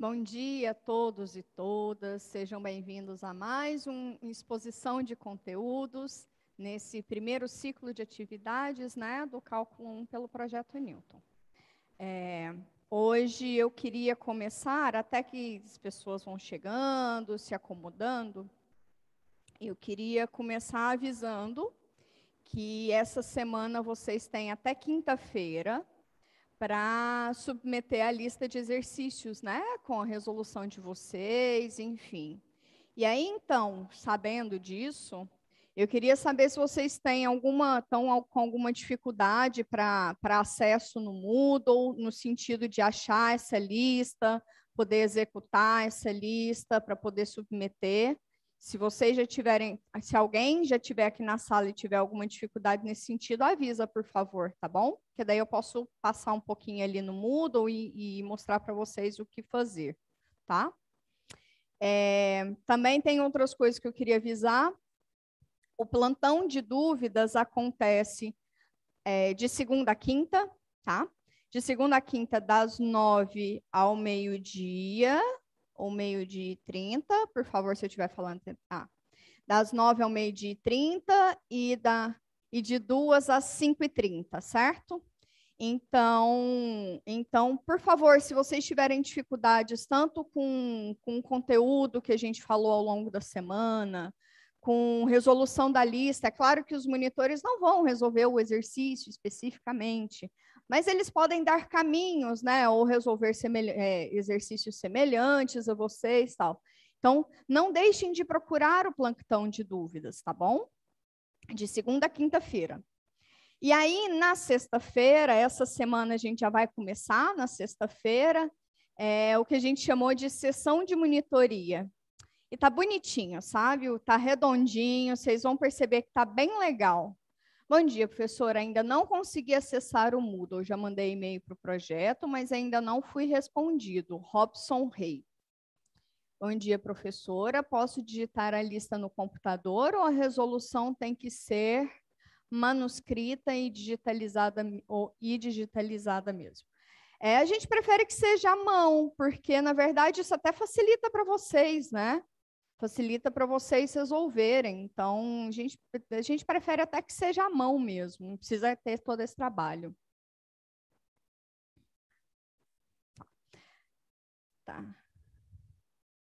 Bom dia a todos e todas, sejam bem-vindos a mais uma exposição de conteúdos nesse primeiro ciclo de atividades né, do Cálculo 1 pelo Projeto Newton. É, Hoje eu queria começar, até que as pessoas vão chegando, se acomodando, eu queria começar avisando que essa semana vocês têm até quinta-feira para submeter a lista de exercícios, né, com a resolução de vocês, enfim. E aí então, sabendo disso, eu queria saber se vocês têm alguma, estão com alguma dificuldade para acesso no Moodle, no sentido de achar essa lista, poder executar essa lista para poder submeter. Se vocês já tiverem, se alguém já tiver aqui na sala e tiver alguma dificuldade nesse sentido, avisa, por favor, tá bom? Que daí eu posso passar um pouquinho ali no Moodle e, e mostrar para vocês o que fazer, tá? É, também tem outras coisas que eu queria avisar. O plantão de dúvidas acontece é, de segunda a quinta, tá? De segunda a quinta, das nove ao meio-dia, ou meio-dia e trinta, por favor, se eu estiver falando. Ah, das nove ao meio-dia e trinta e, da, e de duas às cinco e trinta, certo? Então, então, por favor, se vocês tiverem dificuldades tanto com, com o conteúdo que a gente falou ao longo da semana, com resolução da lista. É claro que os monitores não vão resolver o exercício especificamente, mas eles podem dar caminhos, né, ou resolver semelha é, exercícios semelhantes a vocês, tal. Então, não deixem de procurar o plantão de dúvidas, tá bom? De segunda a quinta-feira. E aí, na sexta-feira, essa semana a gente já vai começar, na sexta-feira, é, o que a gente chamou de sessão de monitoria. E tá bonitinho, sabe? Tá redondinho, vocês vão perceber que tá bem legal. Bom dia, professora. Ainda não consegui acessar o Moodle. Já mandei e-mail para o projeto, mas ainda não fui respondido. Robson Rey. Bom dia, professora. Posso digitar a lista no computador ou a resolução tem que ser manuscrita e digitalizada ou e digitalizada mesmo? É, a gente prefere que seja à mão, porque na verdade isso até facilita para vocês, né? facilita para vocês resolverem. Então, a gente, a gente prefere até que seja à mão mesmo, não precisa ter todo esse trabalho. Tá.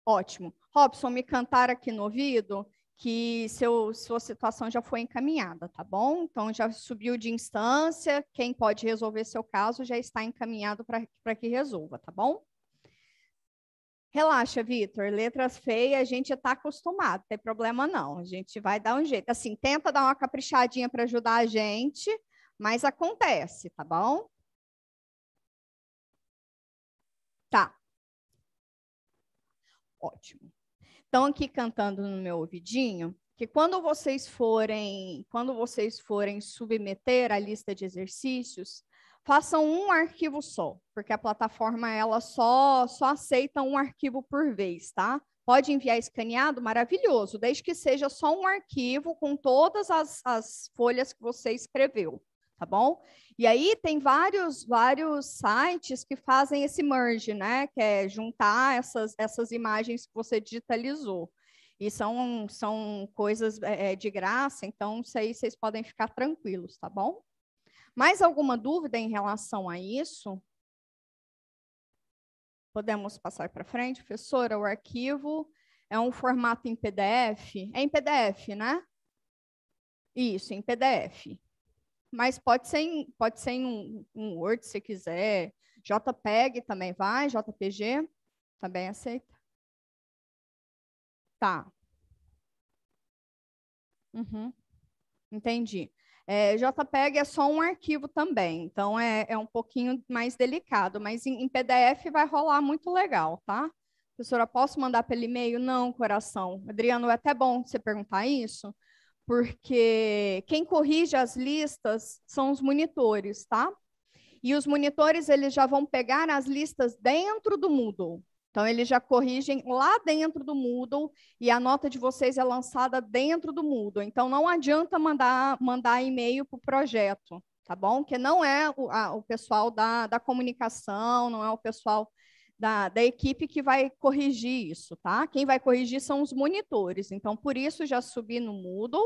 Ótimo. Robson, me cantar aqui no ouvido que seu, sua situação já foi encaminhada, tá bom? Então, já subiu de instância, quem pode resolver seu caso já está encaminhado para que resolva, tá bom? Relaxa, Vitor. Letras feias a gente está acostumado, não tem problema não. A gente vai dar um jeito. Assim, tenta dar uma caprichadinha para ajudar a gente, mas acontece, tá bom? Tá. Ótimo. Então, aqui cantando no meu ouvidinho, que quando vocês forem, quando vocês forem submeter a lista de exercícios, façam um arquivo só, porque a plataforma ela só só aceita um arquivo por vez, tá? Pode enviar escaneado, maravilhoso, desde que seja só um arquivo com todas as, as folhas que você escreveu, tá bom? E aí tem vários vários sites que fazem esse merge, né? Que é juntar essas, essas imagens que você digitalizou. E são, são coisas é, é de graça, então isso aí vocês podem ficar tranquilos, tá bom? Mais alguma dúvida em relação a isso? Podemos passar para frente, professora? O arquivo é um formato em PDF? É em PDF, né? Isso, em PDF. Mas pode ser em, pode ser em um, um Word, se quiser. JPEG também vai, JPG também aceita. Tá. Uhum. Entendi. É, JPEG é só um arquivo também, então é, é um pouquinho mais delicado, mas em, em PDF vai rolar muito legal, tá? Professora, posso mandar pelo e-mail? Não, coração. Adriano, é até bom você perguntar isso, porque quem corrige as listas são os monitores, tá? E os monitores, eles já vão pegar as listas dentro do Moodle. Então, eles já corrigem lá dentro do Moodle e a nota de vocês é lançada dentro do Moodle. Então, não adianta mandar, mandar e-mail para o projeto, tá bom? Que não é o, a, o pessoal da, da comunicação, não é o pessoal da, da, equipe que vai corrigir isso, tá? Quem vai corrigir são os monitores. Então, por isso, já subi no Moodle,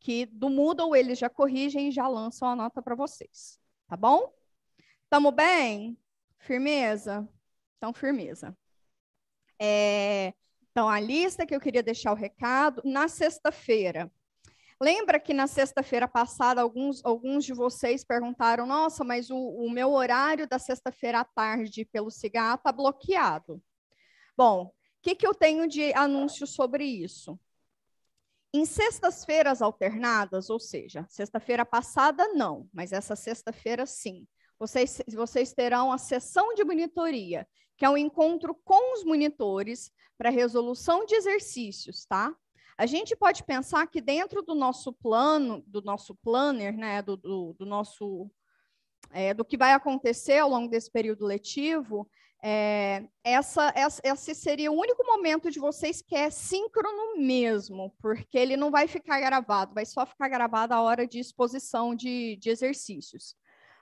que do Moodle eles já corrigem e já lançam a nota para vocês, tá bom? Tamo bem? Firmeza? Então, firmeza. É, então, a lista que eu queria deixar o recado, na sexta-feira. Lembra que na sexta-feira passada, alguns, alguns de vocês perguntaram: nossa, mas o, o meu horário da sexta-feira à tarde pelo cigarro está bloqueado. Bom, o que, que eu tenho de anúncio sobre isso? Em sextas-feiras alternadas, ou seja, sexta-feira passada não, mas essa sexta-feira sim, vocês, vocês terão a sessão de monitoria que é um encontro com os monitores para resolução de exercícios, tá? A gente pode pensar que dentro do nosso plano, do nosso planner, né, do, do, do nosso é, do que vai acontecer ao longo desse período letivo, é, essa, essa, esse seria o único momento de vocês que é síncrono mesmo, porque ele não vai ficar gravado, vai só ficar gravado a hora de exposição de, de exercícios.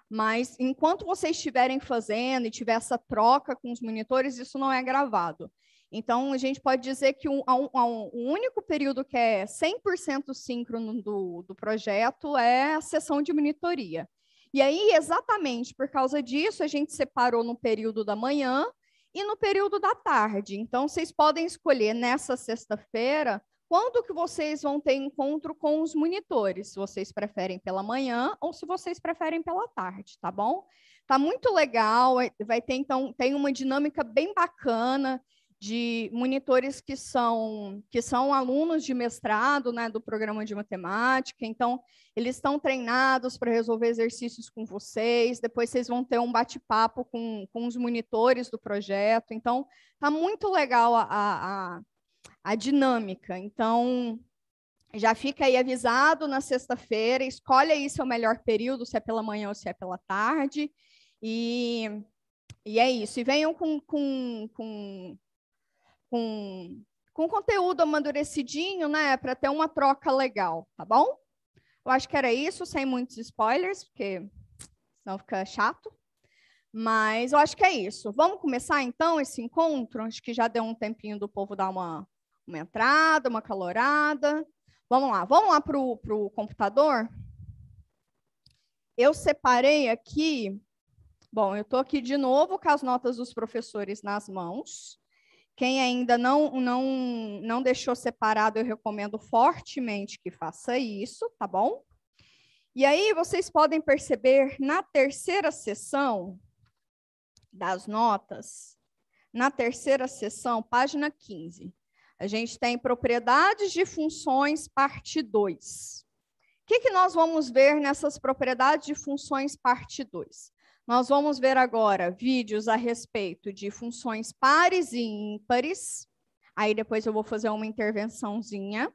Mas enquanto vocês estiverem fazendo e tiver essa troca com os monitores, isso não é gravado. Então, a gente pode dizer que um, um, um único período que é 100% síncrono do, do projeto é a sessão de monitoria. E aí, exatamente por causa disso, a gente separou no período da manhã e no período da tarde. Então, vocês podem escolher nessa sexta-feira quando que vocês vão ter encontro com os monitores? Se vocês preferem pela manhã ou se vocês preferem pela tarde, tá bom? Tá muito legal, vai ter então tem uma dinâmica bem bacana de monitores que são que são alunos de mestrado, né, do programa de matemática. Então, eles estão treinados para resolver exercícios com vocês. Depois vocês vão ter um bate-papo com, com os monitores do projeto. Então, tá muito legal a, a a dinâmica. Então, já fica aí avisado na sexta-feira, escolhe aí seu melhor período, se é pela manhã ou se é pela tarde. E, e é isso. E venham com, com, com, com, com conteúdo amadurecidinho, né? Para ter uma troca legal, tá bom? Eu acho que era isso, sem muitos spoilers, porque senão fica chato. Mas eu acho que é isso. Vamos começar então esse encontro? Acho que já deu um tempinho do povo dar uma uma entrada, uma calorada. Vamos lá, vamos lá para o computador? Eu separei aqui, bom, eu estou aqui de novo com as notas dos professores nas mãos. Quem ainda não, não, não deixou separado, eu recomendo fortemente que faça isso, tá bom? E aí vocês podem perceber na terceira sessão das notas, na terceira sessão, página 15. A gente tem propriedades de funções, parte 2. O que, que nós vamos ver nessas propriedades de funções, parte 2? Nós vamos ver agora vídeos a respeito de funções pares e ímpares. Aí depois eu vou fazer uma intervençãozinha.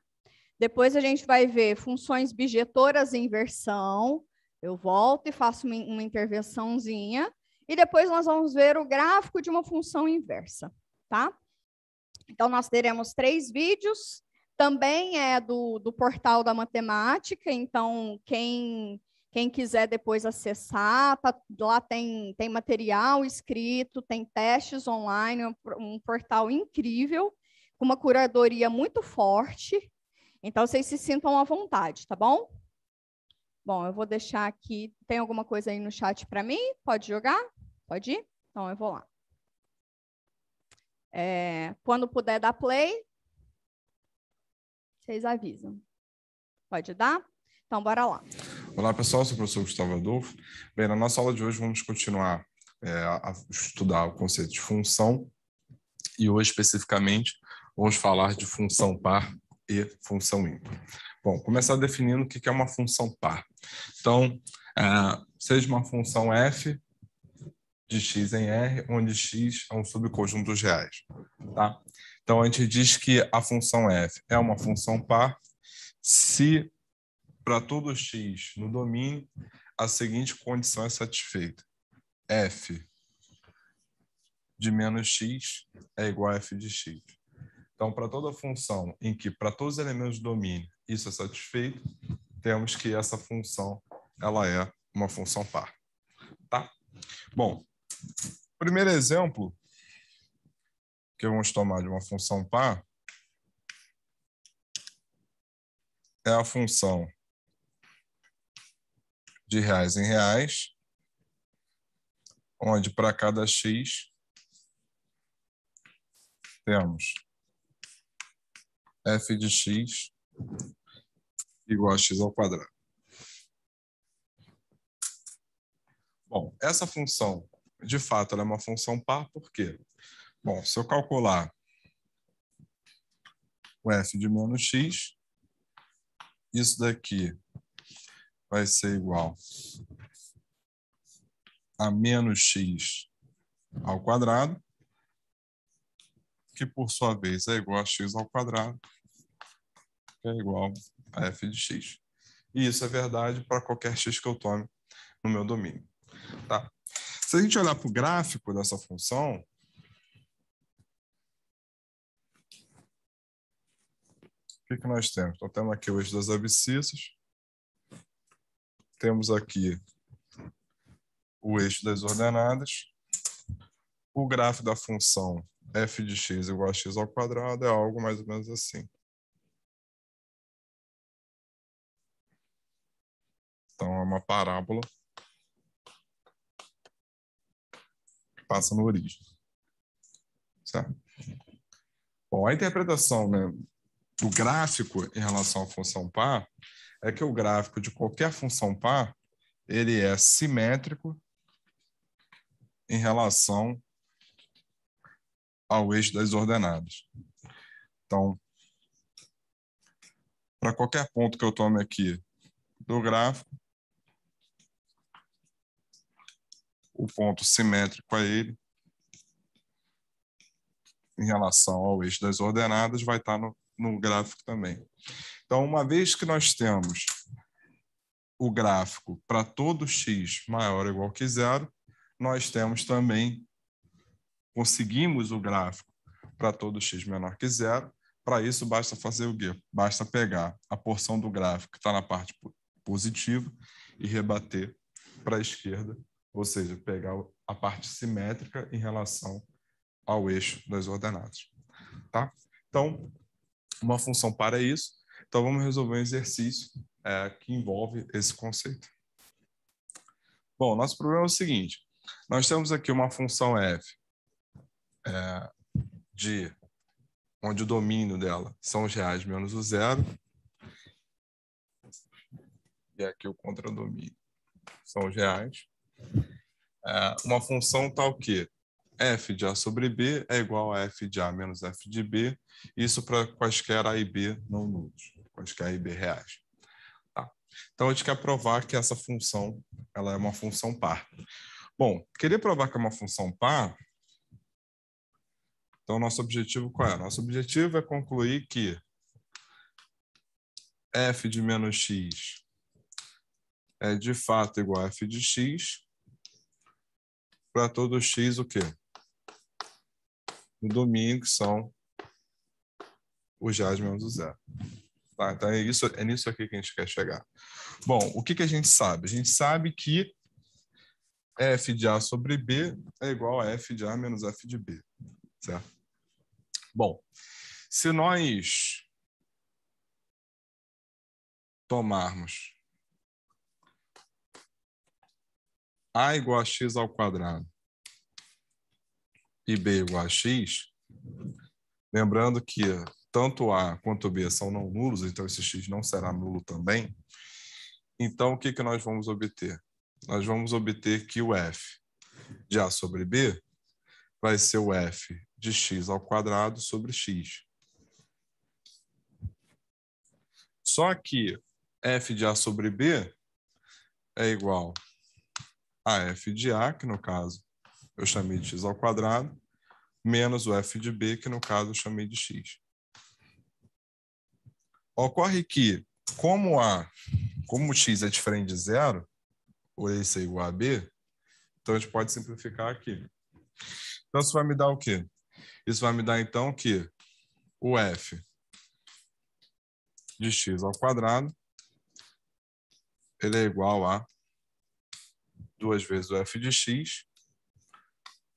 Depois a gente vai ver funções bijetoras em inversão. Eu volto e faço uma intervençãozinha. E depois nós vamos ver o gráfico de uma função inversa, tá? Então, nós teremos três vídeos, também é do, do portal da matemática, então quem, quem quiser depois acessar, tá, lá tem, tem material escrito, tem testes online, um, um portal incrível, com uma curadoria muito forte, então vocês se sintam à vontade, tá bom? Bom, eu vou deixar aqui, tem alguma coisa aí no chat para mim? Pode jogar? Pode ir? Então eu vou lá. É, quando puder dar play, vocês avisam. Pode dar? Então, bora lá. Olá, pessoal. Sou o professor Gustavo Adolfo. Bem, na nossa aula de hoje vamos continuar é, a estudar o conceito de função e hoje, especificamente, vamos falar de função par e função ímpar. Bom, começar definindo o que é uma função par. Então, é, seja uma função f de X em R, onde X é um subconjunto dos reais. Tá? Então, a gente diz que a função f é uma função par se, para todo x no domínio, a seguinte condição é satisfeita. f de menos x é igual a f de x. Então, para toda função em que, para todos os elementos do domínio, isso é satisfeito, temos que essa função ela é uma função par. Tá? Bom, Primeiro exemplo que vamos tomar de uma função par é a função de reais em reais, onde para cada x temos f de x igual a x ao quadrado. Bom, essa função de fato, ela é uma função par, por quê? Bom, se eu calcular o f de menos x, isso daqui vai ser igual a menos x ao quadrado, que por sua vez é igual a x ao quadrado, que é igual a f de x. E isso é verdade para qualquer x que eu tome no meu domínio. Tá? Se a gente olhar para o gráfico dessa função, o que, que nós temos? Então, temos aqui o eixo das abscissas, temos aqui o eixo das ordenadas, o gráfico da função f de x igual a x ao quadrado é algo mais ou menos assim. Então, é uma parábola passa no origem. Certo? Bom, a interpretação, né, do gráfico em relação à função par é que o gráfico de qualquer função par ele é simétrico em relação ao eixo das ordenadas. Então, para qualquer ponto que eu tome aqui do gráfico, o ponto simétrico a ele, em relação ao eixo das ordenadas, vai estar no, no gráfico também. Então, uma vez que nós temos o gráfico para todo x maior ou igual que zero, nós temos também, conseguimos o gráfico para todo x menor que zero. Para isso, basta fazer o quê? Basta pegar a porção do gráfico que está na parte positiva e rebater para a esquerda ou seja, pegar a parte simétrica em relação ao eixo das ordenadas. Tá? Então, uma função para isso. Então, vamos resolver um exercício é, que envolve esse conceito. Bom, nosso problema é o seguinte. Nós temos aqui uma função f é, de onde o domínio dela são os reais menos o zero. E aqui o contradomínio são os reais. É, uma função tal tá que f de A sobre B é igual a f de A menos f de B, isso para quaisquer A e B não nulos, quaisquer A e B reais. Tá. Então, a gente quer provar que essa função ela é uma função par. Bom, queria provar que é uma função par, então nosso objetivo qual é? Nosso objetivo é concluir que f de menos x é de fato igual a f de x, para todo x o quê? No domínio que são os reais menos o zero. Tá? Então, é, isso, é nisso aqui que a gente quer chegar. Bom, o que, que a gente sabe? A gente sabe que f de A sobre B é igual a f de A menos f de B, certo? Bom, se nós tomarmos A igual a x ao quadrado e B igual a x, lembrando que tanto A quanto B são não nulos, então esse x não será nulo também. Então, o que, que nós vamos obter? Nós vamos obter que o f de A sobre B vai ser o f de x ao quadrado sobre x. Só que f de A sobre B é igual a f de a, que no caso eu chamei de x ao quadrado, menos o f de b, que no caso eu chamei de x. Ocorre que, como a, como x é diferente de zero, ou isso é igual a b, então a gente pode simplificar aqui. Então isso vai me dar o quê? Isso vai me dar então que o f de x ao quadrado ele é igual a duas vezes o f de x,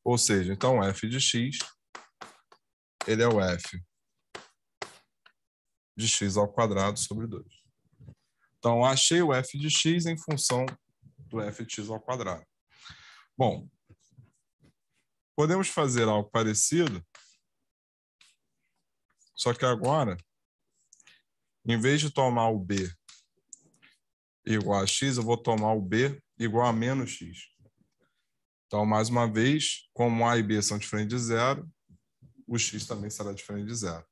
ou seja, então f de x, ele é o f de x ao quadrado sobre 2. Então, achei o f de x em função do f de x ao quadrado. Bom, podemos fazer algo parecido, só que agora, em vez de tomar o b igual a x, eu vou tomar o b igual a menos x. Então, mais uma vez, como A e B são diferentes de zero, o x também será diferente de zero.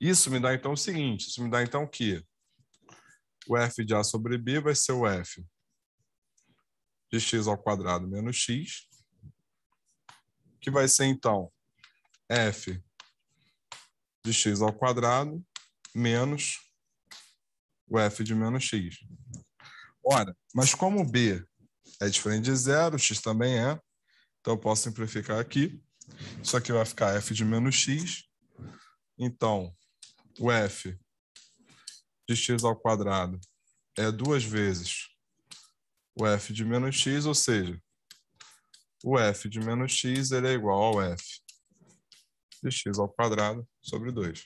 Isso me dá, então, o seguinte. Isso me dá, então, que o f de A sobre B vai ser o f de x ao quadrado menos x, que vai ser, então, f de x ao quadrado menos o f de menos x. Ora, mas como B é diferente de zero, x também é, então eu posso simplificar aqui. Isso aqui vai ficar f de menos x. Então, o f de x ao quadrado é duas vezes o f de menos x, ou seja, o f de menos x ele é igual ao f de x ao quadrado sobre 2.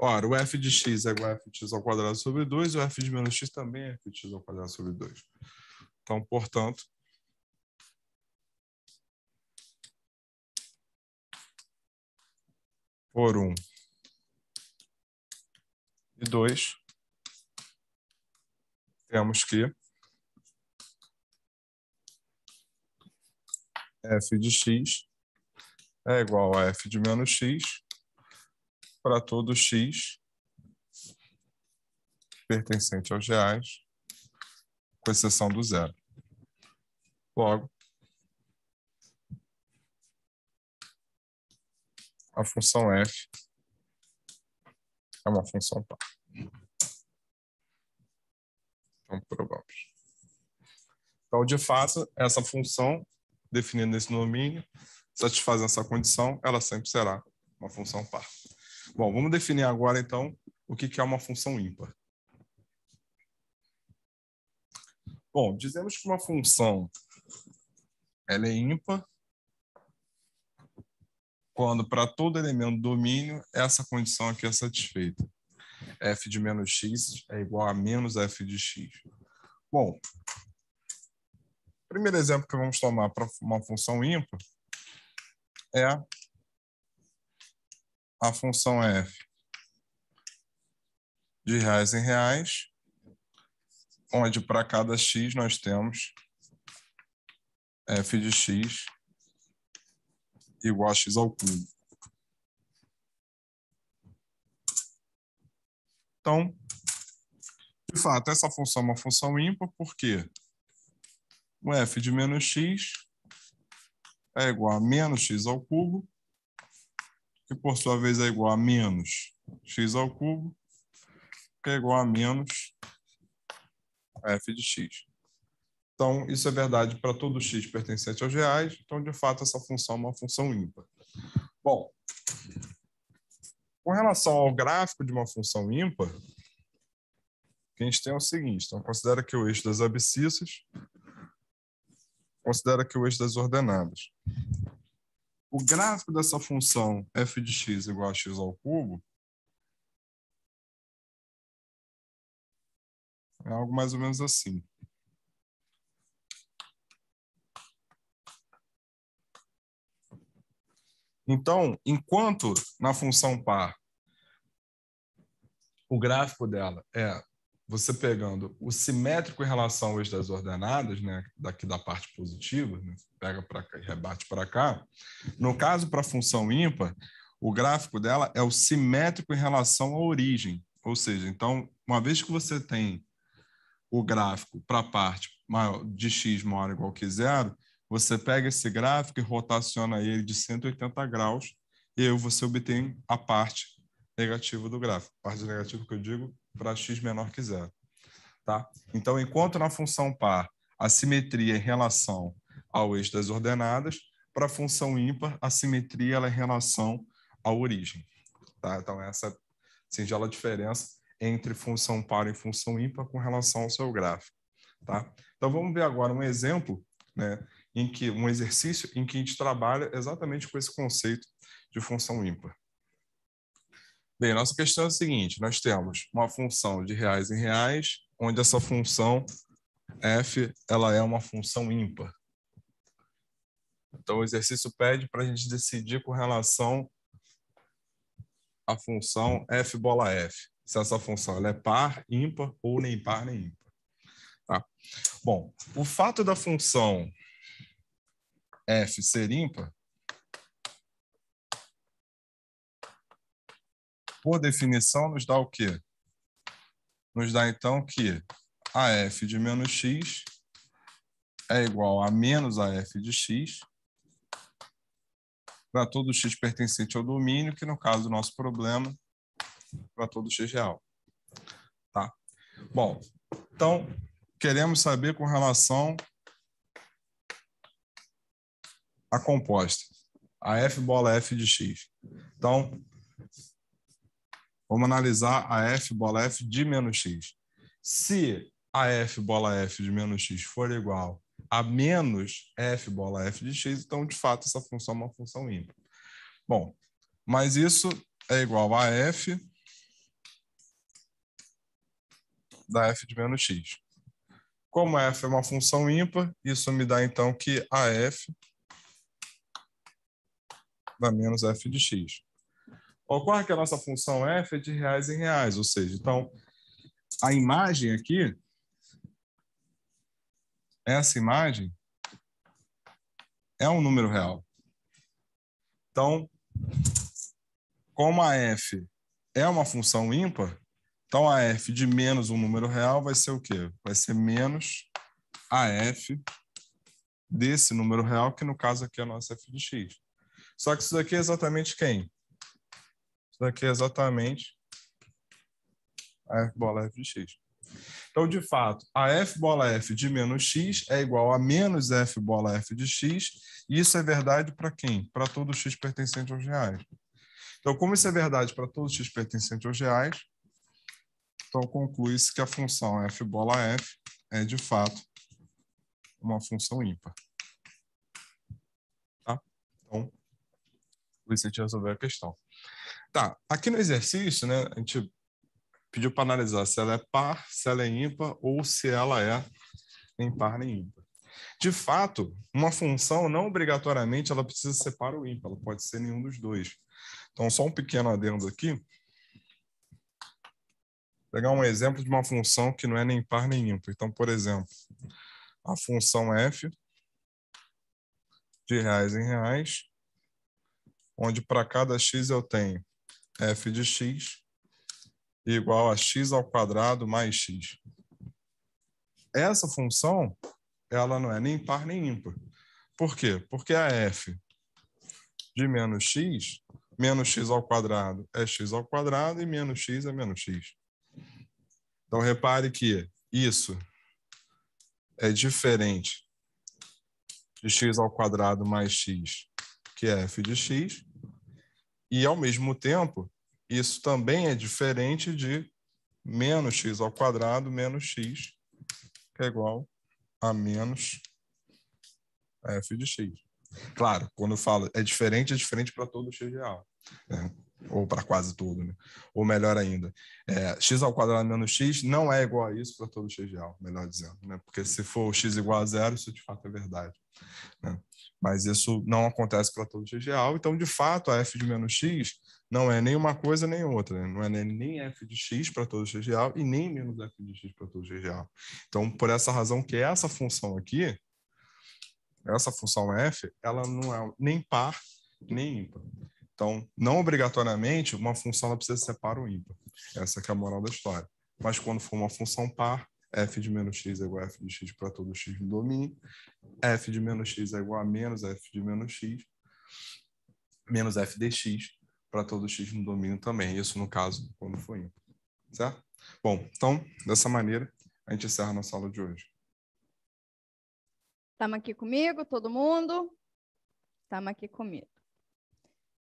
Ora, o f de x é igual a f de x ao quadrado sobre 2, o f de menos x também é f de x ao quadrado sobre 2. Então, portanto, por 1 um e 2, temos que f de x é igual a f de menos x para todo x pertencente aos reais, com exceção do zero. Logo, a função f é uma função par. Então, provamos. Então, de fato, essa função, definida nesse domínio, satisfazendo essa condição, ela sempre será uma função par. Bom, vamos definir agora, então, o que é uma função ímpar. Bom, dizemos que uma função ela é ímpar quando, para todo elemento domínio, é essa condição aqui é satisfeita. f de menos x é igual a menos f de x. Bom, primeiro exemplo que vamos tomar para uma função ímpar é a função f de reais em reais, onde para cada x nós temos f de x igual a x ao cubo. Então, de fato, essa função é uma função ímpar porque o f de menos x é igual a menos x ao cubo que por sua vez é igual a menos x ao cubo, que é igual a menos f de x. Então, isso é verdade para todo x pertencente aos reais. Então, de fato, essa função é uma função ímpar. Bom, com relação ao gráfico de uma função ímpar, o que a gente tem é o seguinte. Então, considera que o eixo das abscissas, considera que o eixo das ordenadas o gráfico dessa função f de x igual a x ao cubo é algo mais ou menos assim. Então, enquanto na função par o gráfico dela é você pegando o simétrico em relação ao eixo das ordenadas, né, daqui da parte positiva, né, pega para cá e rebate para cá. No caso, para a função ímpar, o gráfico dela é o simétrico em relação à origem. Ou seja, então, uma vez que você tem o gráfico para a parte maior, de x maior ou igual que zero, você pega esse gráfico e rotaciona ele de 180 graus, e aí você obtém a parte negativa do gráfico. A parte negativa que eu digo para x menor que zero. Tá? Então, enquanto na função par a simetria em relação ao eixo das ordenadas, para a função ímpar, a simetria ela é em relação à origem. Tá? Então, essa singela assim, diferença entre função par e função ímpar com relação ao seu gráfico. Tá? Então, vamos ver agora um exemplo, né, em que um exercício em que a gente trabalha exatamente com esse conceito de função ímpar. Bem, nossa questão é a seguinte: nós temos uma função de reais em reais, onde essa função f ela é uma função ímpar. Então, o exercício pede para a gente decidir com relação à função f bola f, se essa função é par, ímpar ou nem par nem ímpar. Tá? Bom, o fato da função f ser ímpar por definição, nos dá o quê? Nos dá, então, que a f de menos x é igual a menos a f de x para todo x pertencente ao domínio, que no caso do nosso problema, para todo x real. Tá? Bom, então, queremos saber com relação à composta, a f bola f de x. Então, Vamos analisar a f bola f de menos x. Se a f bola f de menos x for igual a menos f bola f de x, então, de fato, essa função é uma função ímpar. Bom, mas isso é igual a f da f de menos x. Como f é uma função ímpar, isso me dá, então, que a f da menos f de x. Ocorre que a nossa função é F é de reais em reais, ou seja, então a imagem aqui, essa imagem, é um número real. Então, como a f é uma função ímpar, então a f de menos um número real vai ser o quê? Vai ser menos a f desse número real, que no caso aqui é a nossa f de x. Só que isso daqui é exatamente quem? daqui é exatamente a f bola f de x. Então, de fato, a f bola f de menos x é igual a menos f bola f de x, e isso é verdade para quem? Para todo x pertencente aos reais. Então, como isso é verdade para todo x pertencente aos reais, então conclui-se que a função f bola f é, de fato, uma função ímpar. Tá? Então, você resolver a questão. Tá, aqui no exercício, né, a gente pediu para analisar se ela é par, se ela é ímpar ou se ela é nem par nem ímpar. De fato, uma função não obrigatoriamente ela precisa ser par ou ímpar, ela pode ser nenhum dos dois. Então, só um pequeno adendo aqui. Vou pegar um exemplo de uma função que não é nem par nem ímpar. Então, por exemplo, a função f de reais em reais, onde para cada x eu tenho f de x igual a x ao quadrado mais x. Essa função, ela não é nem par nem ímpar. Por quê? Porque a f de menos x, menos x ao quadrado é x ao quadrado e menos x é menos x. Então, repare que isso é diferente de x ao quadrado mais x, que é f de x, e, ao mesmo tempo, isso também é diferente de menos x ao quadrado menos x, que é igual a menos f de x. Claro, quando eu falo é diferente, é diferente para todo x real. Né? ou para quase tudo, né? ou melhor ainda, é, x ao quadrado menos x não é igual a isso para todo x real, melhor dizendo, né? porque se for x igual a zero, isso de fato é verdade. Né? Mas isso não acontece para todo x real, então de fato a f de menos x não é nem uma coisa nem outra, né? não é nem f de x para todo x real e nem menos f de x para todo x real. Então, por essa razão que essa função aqui, essa função f, ela não é nem par nem ímpar. Então, não obrigatoriamente, uma função precisa ser par ou ímpar. Essa é a moral da história. Mas quando for uma função par, f de menos x é igual a f de x para todo x no domínio, f de menos x é igual a menos f de menos x, menos f de x para todo x no domínio também. Isso no caso, quando for ímpar. Certo? Bom, então, dessa maneira, a gente encerra a nossa aula de hoje. Estamos aqui comigo, todo mundo? Estamos aqui comigo.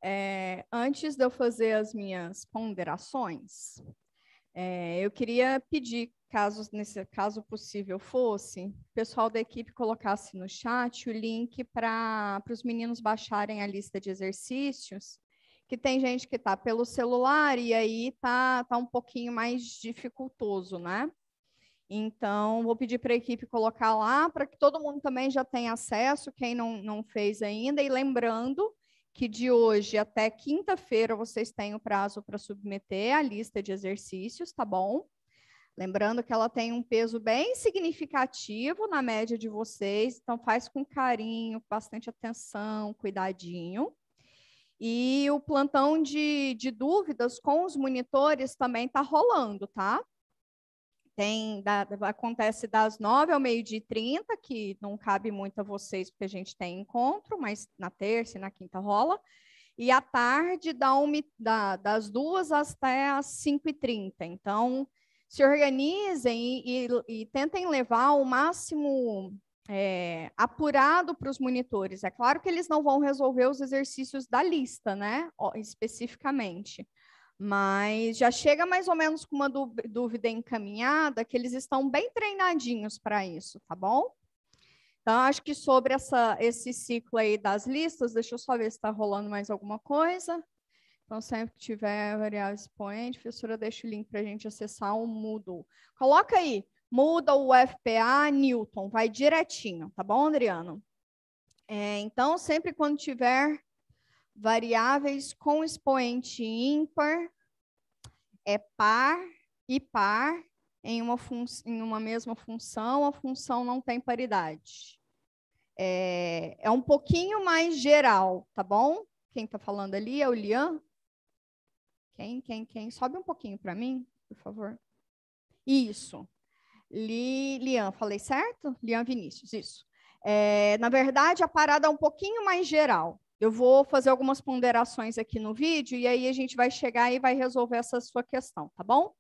É, antes de eu fazer as minhas ponderações, é, eu queria pedir, caso, nesse caso possível fosse, o pessoal da equipe colocasse no chat o link para os meninos baixarem a lista de exercícios, que tem gente que está pelo celular e aí tá, tá um pouquinho mais dificultoso, né? Então, vou pedir para a equipe colocar lá, para que todo mundo também já tenha acesso, quem não, não fez ainda. E lembrando que de hoje até quinta-feira vocês têm o prazo para submeter a lista de exercícios, tá bom? Lembrando que ela tem um peso bem significativo na média de vocês, então faz com carinho, bastante atenção, cuidadinho. E o plantão de, de dúvidas com os monitores também está rolando, tá? Tem, da, acontece das nove ao meio-dia e trinta, que não cabe muito a vocês, porque a gente tem encontro, mas na terça e na quinta rola. E à tarde, da um da, das duas até as cinco e trinta. Então, se organizem e, e, e tentem levar o máximo é, apurado para os monitores. É claro que eles não vão resolver os exercícios da lista, né, especificamente mas já chega mais ou menos com uma dúvida encaminhada, que eles estão bem treinadinhos para isso, tá bom? Então, acho que sobre essa, esse ciclo aí das listas, deixa eu só ver se está rolando mais alguma coisa. Então, sempre que tiver variável expoente, professora deixa o link para a gente acessar o um Moodle. Coloca aí, muda o FPA Newton, vai direitinho, tá bom, Adriano? É, então, sempre quando tiver variáveis com expoente ímpar é par e par em uma, em uma mesma função, a função não tem paridade. É, é um pouquinho mais geral, tá bom? Quem está falando ali é o Lian. Quem, quem, quem? Sobe um pouquinho para mim, por favor. Isso. Li, Lian, falei certo? Lian Vinícius, isso. É, na verdade, a parada é um pouquinho mais geral, eu vou fazer algumas ponderações aqui no vídeo e aí a gente vai chegar e vai resolver essa sua questão, tá bom?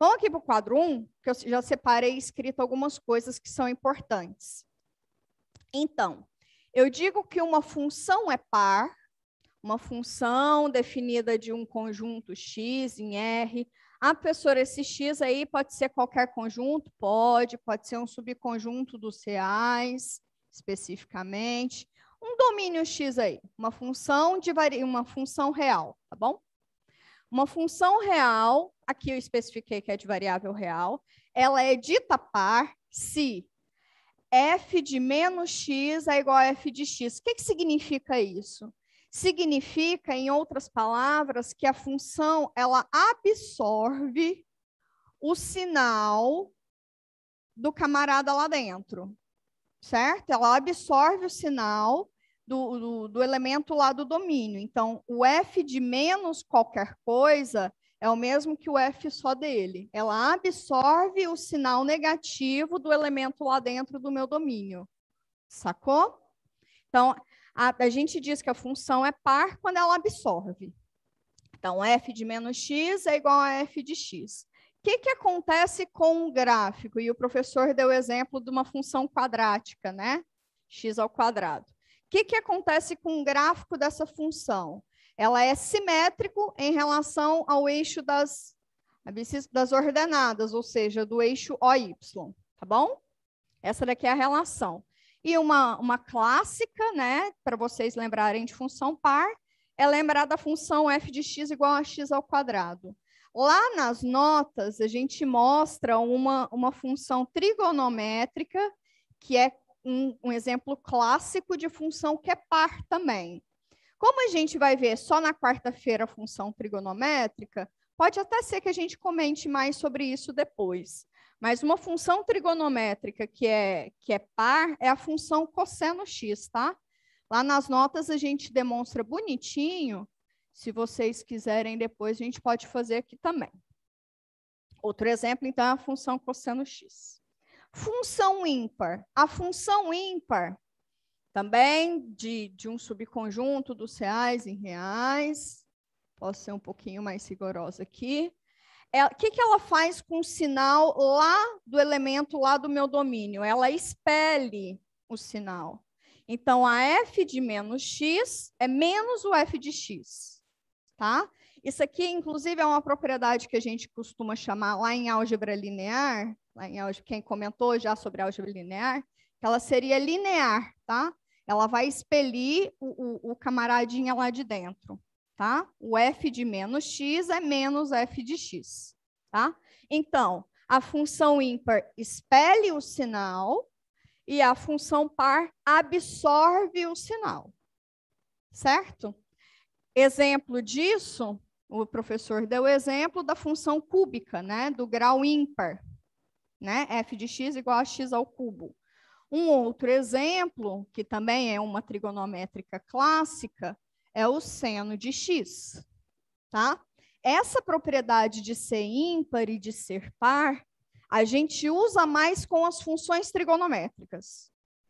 Vamos aqui para o quadro 1, um, que eu já separei escrito algumas coisas que são importantes. Então, eu digo que uma função é par, uma função definida de um conjunto X em R. Ah, professor, esse X aí pode ser qualquer conjunto? Pode, pode ser um subconjunto dos reais, especificamente um domínio x aí, uma função de vari... uma função real, tá bom? Uma função real, aqui eu especifiquei que é de variável real, ela é dita par se f de menos x é igual a f de x. O que, que significa isso? Significa, em outras palavras, que a função ela absorve o sinal do camarada lá dentro certo? Ela absorve o sinal do, do, do elemento lá do domínio. Então, o f de menos qualquer coisa é o mesmo que o f só dele. Ela absorve o sinal negativo do elemento lá dentro do meu domínio. Sacou? Então, a, a gente diz que a função é par quando ela absorve. Então, f de menos x é igual a f de x que, que acontece com um gráfico? E o professor deu o exemplo de uma função quadrática, né? x ao quadrado. O que, que acontece com um gráfico dessa função? Ela é simétrico em relação ao eixo das, das ordenadas, ou seja, do eixo OY, tá bom? Essa daqui é a relação. E uma, uma clássica, né, para vocês lembrarem de função par, é lembrar da função f de x igual a x ao quadrado. Lá nas notas, a gente mostra uma, uma função trigonométrica, que é um, um exemplo clássico de função que é par também. Como a gente vai ver só na quarta-feira a função trigonométrica, pode até ser que a gente comente mais sobre isso depois. Mas uma função trigonométrica que é, que é par é a função cosseno x, tá? Lá nas notas a gente demonstra bonitinho se vocês quiserem depois, a gente pode fazer aqui também. Outro exemplo, então, é a função cosseno x. Função ímpar. A função ímpar também de, de um subconjunto dos reais em reais. Posso ser um pouquinho mais rigorosa aqui. É, o é, que, que ela faz com o sinal lá do elemento, lá do meu domínio? Ela expele o sinal. Então, a f de menos x é menos o f de x tá? Isso aqui, inclusive, é uma propriedade que a gente costuma chamar lá em álgebra linear, lá em álgebra, quem comentou já sobre álgebra linear, que ela seria linear, tá? Ela vai expelir o, o, o camaradinha lá de dentro, tá? O f de menos x é menos f de x, tá? Então, a função ímpar expele o sinal e a função par absorve o sinal, certo? Exemplo disso, o professor deu o exemplo da função cúbica, né, do grau ímpar, né, f de x igual a x ao cubo. Um outro exemplo, que também é uma trigonométrica clássica, é o seno de x, tá? Essa propriedade de ser ímpar e de ser par, a gente usa mais com as funções trigonométricas.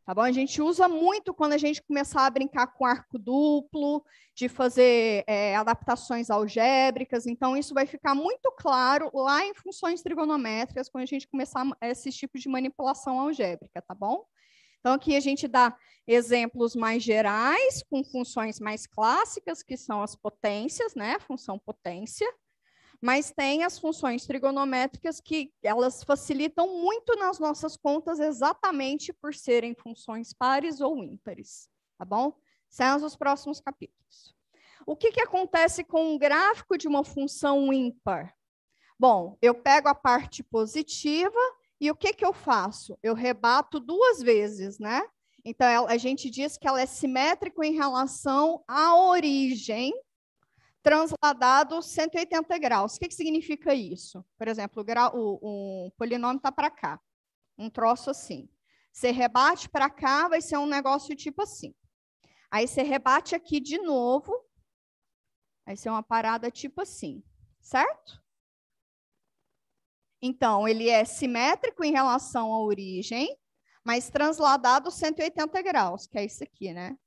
Tá bom? A gente usa muito quando a gente começar a brincar com arco duplo, de fazer é, adaptações algébricas. Então, isso vai ficar muito claro lá em funções trigonométricas, quando a gente começar esses tipos de manipulação algébrica, tá bom? Então, aqui a gente dá exemplos mais gerais, com funções mais clássicas, que são as potências, né? Função potência mas tem as funções trigonométricas que elas facilitam muito nas nossas contas exatamente por serem funções pares ou ímpares, tá bom? São é os próximos capítulos. O que, que acontece com o gráfico de uma função ímpar? Bom, eu pego a parte positiva e o que, que eu faço? Eu rebato duas vezes, né? Então, a gente diz que ela é simétrica em relação à origem transladado 180 graus. O que, que significa isso? Por exemplo, o, grau, o, o polinômio está para cá, um troço assim. Você rebate para cá, vai ser um negócio tipo assim. Aí você rebate aqui de novo, vai ser uma parada tipo assim, certo? Então, ele é simétrico em relação à origem, mas transladado 180 graus, que é isso aqui, né?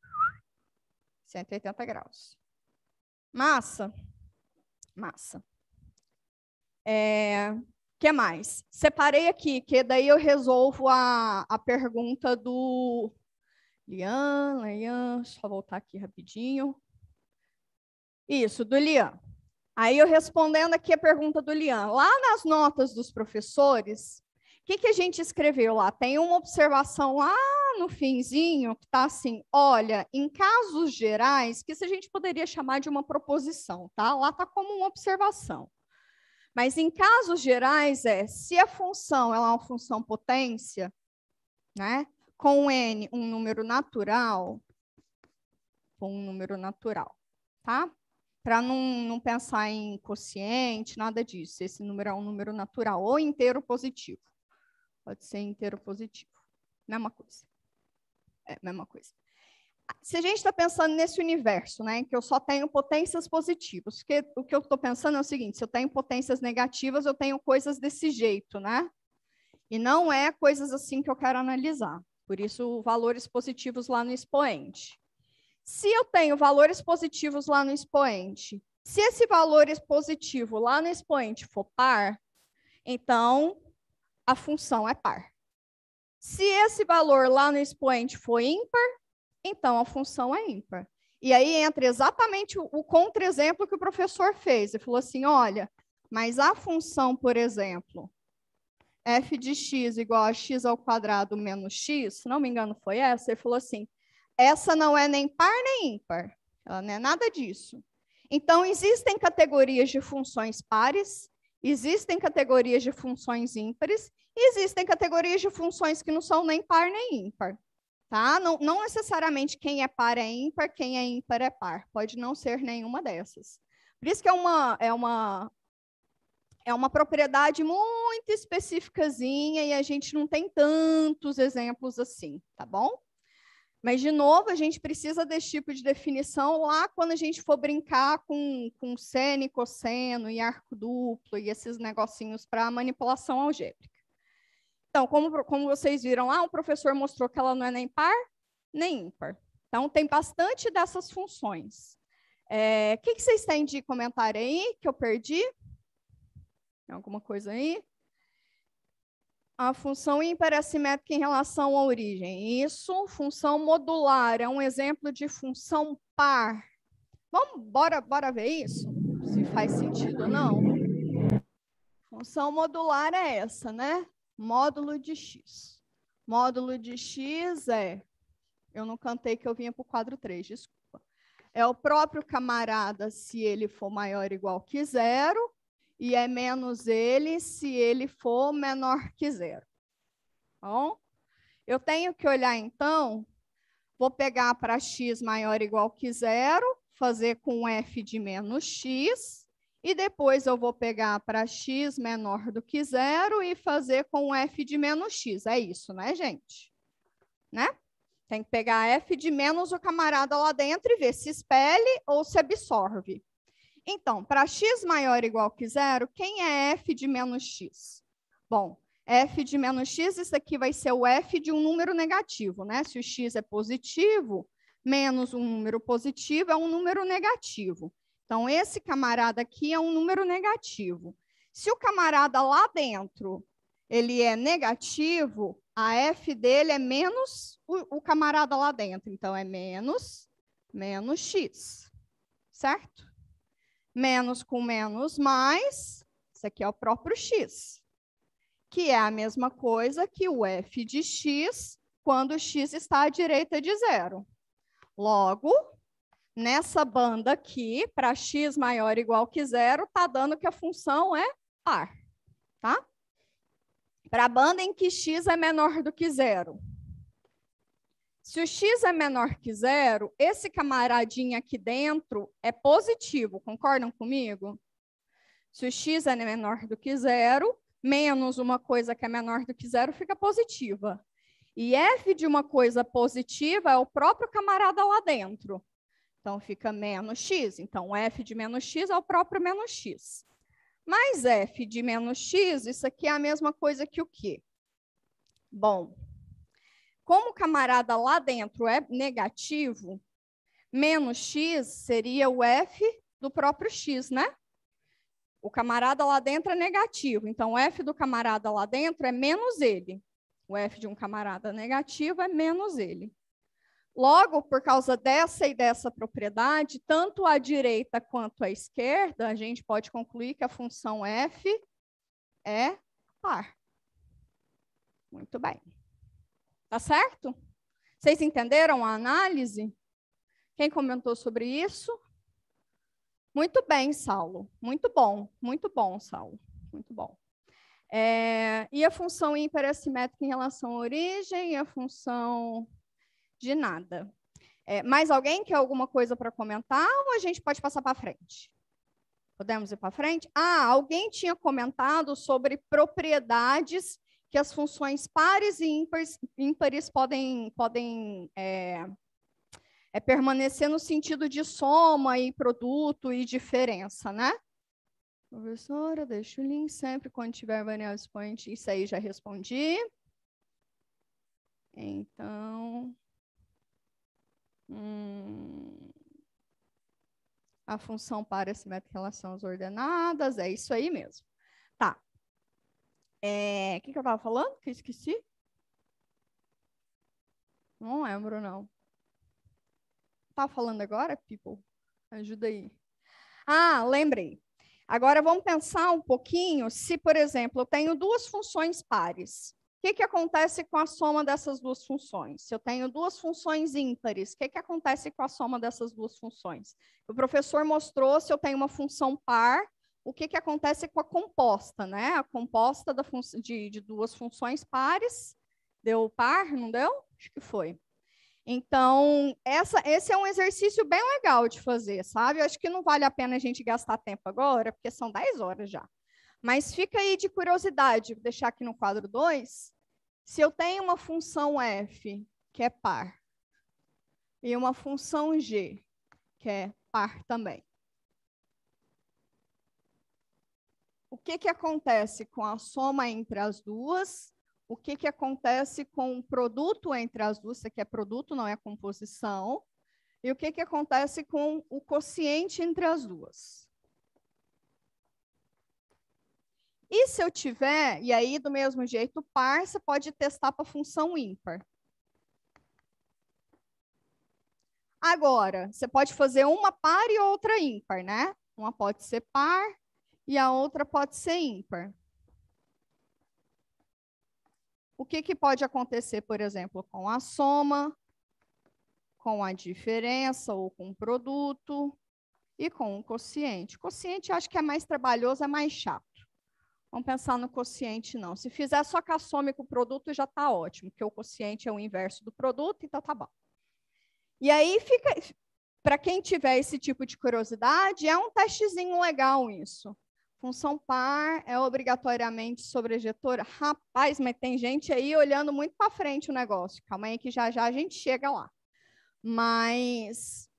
180 graus. Massa. Massa. É, que mais? Separei aqui, que daí eu resolvo a, a pergunta do Lian, Lian, só voltar aqui rapidinho. Isso, do Lian. Aí eu respondendo aqui a pergunta do Lian. Lá nas notas dos professores, o que, que a gente escreveu lá? Tem uma observação lá no finzinho que está assim: olha, em casos gerais, que isso a gente poderia chamar de uma proposição, tá? Lá está como uma observação. Mas em casos gerais é se a função ela é uma função potência, né? Com n um número natural, com um número natural, tá? Para não, não pensar em quociente, nada disso. Esse número é um número natural ou inteiro positivo pode ser inteiro positivo. Mesma coisa. É, mesma coisa. Se a gente está pensando nesse universo, né, que eu só tenho potências positivas, porque o que eu estou pensando é o seguinte: se eu tenho potências negativas, eu tenho coisas desse jeito, né? E não é coisas assim que eu quero analisar. Por isso, valores positivos lá no expoente. Se eu tenho valores positivos lá no expoente, se esse valor positivo lá no expoente for par, então a função é par. Se esse valor lá no expoente for ímpar, então a função é ímpar. E aí entra exatamente o, o contra-exemplo que o professor fez. Ele falou assim: olha, mas a função, por exemplo, f de x igual a x ao quadrado menos x, se não me engano foi essa, ele falou assim, essa não é nem par nem ímpar, ela não é nada disso. Então, existem categorias de funções pares Existem categorias de funções ímpares e existem categorias de funções que não são nem par nem ímpar. Tá? Não, não necessariamente quem é par é ímpar, quem é ímpar é par. Pode não ser nenhuma dessas. Por isso que é uma, é uma, é uma propriedade muito específicazinha e a gente não tem tantos exemplos assim, tá bom? Mas, de novo, a gente precisa desse tipo de definição lá quando a gente for brincar com, com seno e cosseno e arco duplo e esses negocinhos para manipulação algébrica. Então, como, como vocês viram lá, o professor mostrou que ela não é nem par nem ímpar. Então, tem bastante dessas funções. O é, que, que vocês têm de comentário aí que eu perdi? Tem alguma coisa aí? a função imperessimétrica em relação à origem. Isso, função modular, é um exemplo de função par. Vamos, bora, bora ver isso? Se faz sentido ou não. Função modular é essa, né? Módulo de x. Módulo de x é... Eu não cantei que eu vinha para o quadro 3, desculpa. É o próprio camarada, se ele for maior ou igual que zero, e é menos ele se ele for menor que zero. Bom, eu tenho que olhar então, vou pegar para x maior ou igual que zero, fazer com f de menos x, e depois eu vou pegar para x menor do que zero e fazer com f de menos x. É isso, né, gente? Né? Tem que pegar f de menos o camarada lá dentro e ver se expele ou se absorve. Então, para x maior ou igual que zero, quem é f de menos x? Bom, f de menos x, isso aqui vai ser o f de um número negativo, né? Se o x é positivo, menos um número positivo é um número negativo. Então, esse camarada aqui é um número negativo. Se o camarada lá dentro ele é negativo, a f dele é menos o, o camarada lá dentro. Então, é menos menos x, certo? Menos com menos, mais. Isso aqui é o próprio x, que é a mesma coisa que o f de x quando x está à direita de zero. Logo, nessa banda aqui, para x maior ou igual que zero, está dando que a função é par, tá? Para a banda em que x é menor do que zero, se o x é menor que zero, esse camaradinho aqui dentro é positivo, concordam comigo? Se o x é menor do que zero, menos uma coisa que é menor do que zero fica positiva. E f de uma coisa positiva é o próprio camarada lá dentro. Então, fica menos x. Então, f de menos x é o próprio menos x. Mais f de menos x, isso aqui é a mesma coisa que o quê? Bom, como o camarada lá dentro é negativo, menos x seria o f do próprio x, né? O camarada lá dentro é negativo, então o f do camarada lá dentro é menos ele. O f de um camarada negativo é menos ele. Logo, por causa dessa e dessa propriedade, tanto à direita quanto à esquerda, a gente pode concluir que a função f é par. Muito bem. Tá certo? Vocês entenderam a análise? Quem comentou sobre isso? Muito bem, Saulo. Muito bom, muito bom, Saulo. Muito bom. É, e a função ímpar assimétrica em relação à origem e a função de nada. É, mais alguém quer alguma coisa para comentar ou a gente pode passar para frente? Podemos ir para frente? Ah, alguém tinha comentado sobre propriedades que as funções pares e ímpares, ímpares podem, podem é, é, permanecer no sentido de soma e produto e diferença, né? Professora, deixa o link sempre quando tiver variável expoente. Isso aí já respondi. Então, hum, a função para se mete em relação às ordenadas, é isso aí mesmo. Tá, é, o que, que eu estava falando? Que eu esqueci? Não lembro, não. Tava tá falando agora, people? Ajuda aí. Ah, lembrei. Agora vamos pensar um pouquinho se, por exemplo, eu tenho duas funções pares. O que, que acontece com a soma dessas duas funções? Se eu tenho duas funções ímpares, o que, que acontece com a soma dessas duas funções? O professor mostrou se eu tenho uma função par, o que, que acontece com a composta, né? A composta da de, de duas funções pares, deu par, não deu? Acho que foi. Então, essa, esse é um exercício bem legal de fazer, sabe? Eu acho que não vale a pena a gente gastar tempo agora, porque são 10 horas já. Mas fica aí de curiosidade, vou deixar aqui no quadro 2. Se eu tenho uma função f, que é par, e uma função g, que é par também. o que, que acontece com a soma entre as duas, o que, que acontece com o produto entre as duas, isso aqui é produto, não é composição, e o que, que acontece com o quociente entre as duas. E se eu tiver, e aí do mesmo jeito, par, você pode testar para a função ímpar. Agora, você pode fazer uma par e outra ímpar, né? Uma pode ser par, e a outra pode ser ímpar. O que, que pode acontecer, por exemplo, com a soma, com a diferença ou com o produto e com o quociente? Quociente acho que é mais trabalhoso, é mais chato. Vamos pensar no quociente, não. Se fizer só com a soma e com o produto, já está ótimo, porque o quociente é o inverso do produto, então tá bom. E aí fica, para quem tiver esse tipo de curiosidade, é um testezinho legal isso. Função par é obrigatoriamente sobrejetora. Rapaz, mas tem gente aí olhando muito para frente o negócio. Calma aí que já já a gente chega lá. Mas,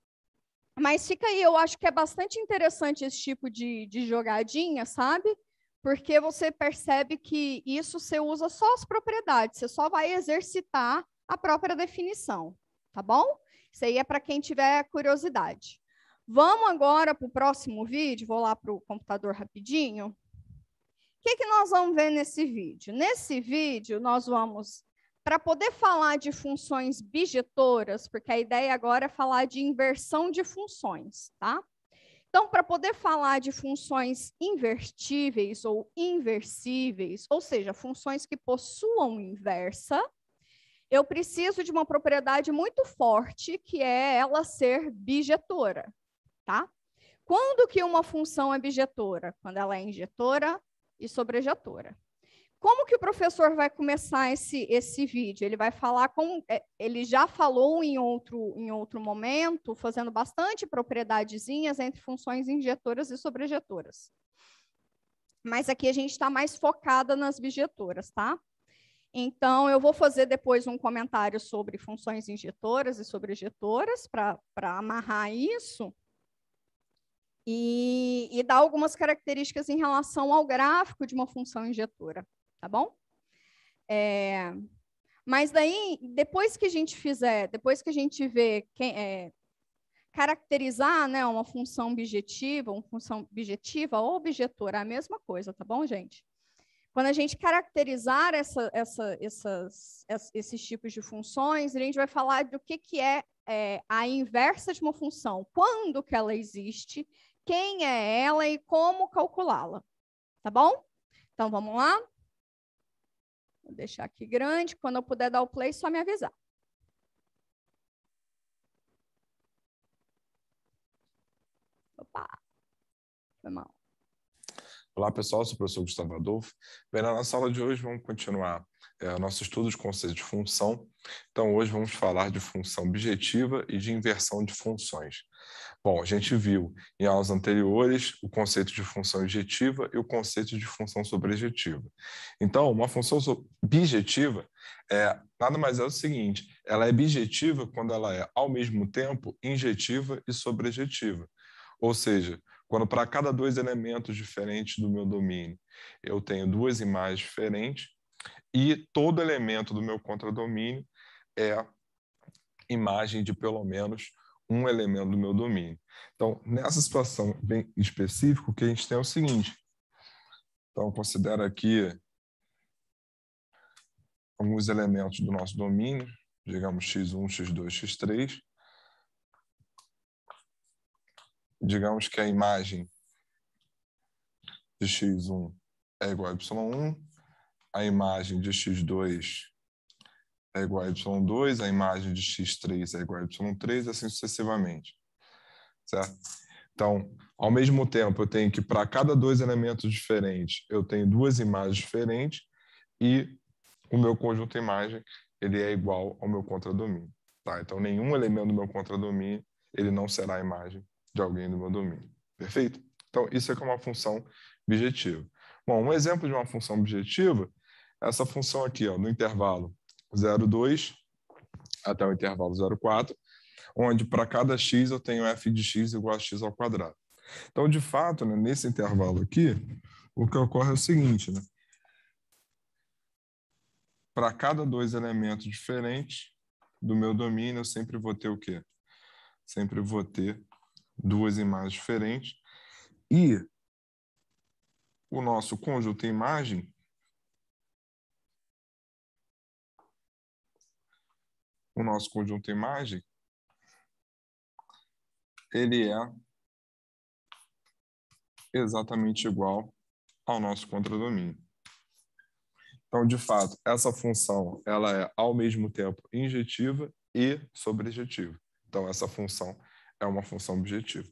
mas fica aí, eu acho que é bastante interessante esse tipo de, de jogadinha, sabe? Porque você percebe que isso você usa só as propriedades, você só vai exercitar a própria definição, tá bom? Isso aí é para quem tiver curiosidade. Vamos agora para o próximo vídeo. Vou lá para o computador rapidinho. O que, que nós vamos ver nesse vídeo? Nesse vídeo, nós vamos, para poder falar de funções bijetoras, porque a ideia agora é falar de inversão de funções, tá? Então, para poder falar de funções invertíveis ou inversíveis, ou seja, funções que possuam inversa, eu preciso de uma propriedade muito forte, que é ela ser bijetora tá? Quando que uma função é bijetora? Quando ela é injetora e sobrejetora. Como que o professor vai começar esse, esse vídeo? Ele vai falar como é, ele já falou em outro, em outro momento, fazendo bastante propriedadezinhas entre funções injetoras e sobrejetoras. Mas aqui a gente está mais focada nas bijetoras, tá? Então, eu vou fazer depois um comentário sobre funções injetoras e sobrejetoras para amarrar isso e, e dá algumas características em relação ao gráfico de uma função injetora, tá bom? É, mas daí, depois que a gente fizer, depois que a gente vê quem, é, caracterizar né, uma função objetiva, uma função objetiva ou objetora, a mesma coisa, tá bom, gente? Quando a gente caracterizar essa, essa, essas, esses tipos de funções, a gente vai falar do que, que é, é, a inversa de uma função, quando que ela existe quem é ela e como calculá-la. Tá bom? Então vamos lá. Vou deixar aqui grande. Quando eu puder dar o play, só me avisar. Opa! Foi mal. Olá, pessoal. sou o professor Gustavo Adolfo. Bem, na nossa aula de hoje, vamos continuar é o nosso estudo de conceito de função. Então, hoje vamos falar de função objetiva e de inversão de funções. Bom, a gente viu em aulas anteriores o conceito de função objetiva e o conceito de função sobrejetiva. Então, uma função objetiva é nada mais é o seguinte: ela é objetiva quando ela é, ao mesmo tempo, injetiva e sobrejetiva. Ou seja, quando para cada dois elementos diferentes do meu domínio eu tenho duas imagens diferentes, e todo elemento do meu contradomínio é imagem de pelo menos um elemento do meu domínio. Então, nessa situação bem específica, o que a gente tem é o seguinte. Então, considera aqui alguns elementos do nosso domínio, digamos x1, x2, x3. Digamos que a imagem de x1 é igual a y1, a imagem de x2 é igual a y2, a imagem de x3 é igual a y3, assim sucessivamente. Certo? Então, ao mesmo tempo, eu tenho que, para cada dois elementos diferentes, eu tenho duas imagens diferentes e o meu conjunto imagem ele é igual ao meu contradomínio. Tá? Então, nenhum elemento do meu contradomínio ele não será a imagem de alguém do meu domínio. Perfeito? Então, isso é, é uma função objetiva. Bom, um exemplo de uma função objetiva essa função aqui, ó, no intervalo 0,2 até o intervalo 0,4, onde para cada x eu tenho f de x igual a x ao quadrado. Então, de fato, né, nesse intervalo aqui, o que ocorre é o seguinte, né? Para cada dois elementos diferentes do meu domínio, eu sempre vou ter o quê? Sempre vou ter duas imagens diferentes. E o nosso cônjuge imagem o nosso conjunto imagem, ele é exatamente igual ao nosso contradomínio. Então, de fato, essa função ela é ao mesmo tempo injetiva e sobrejetiva. Então, essa função é uma função objetiva,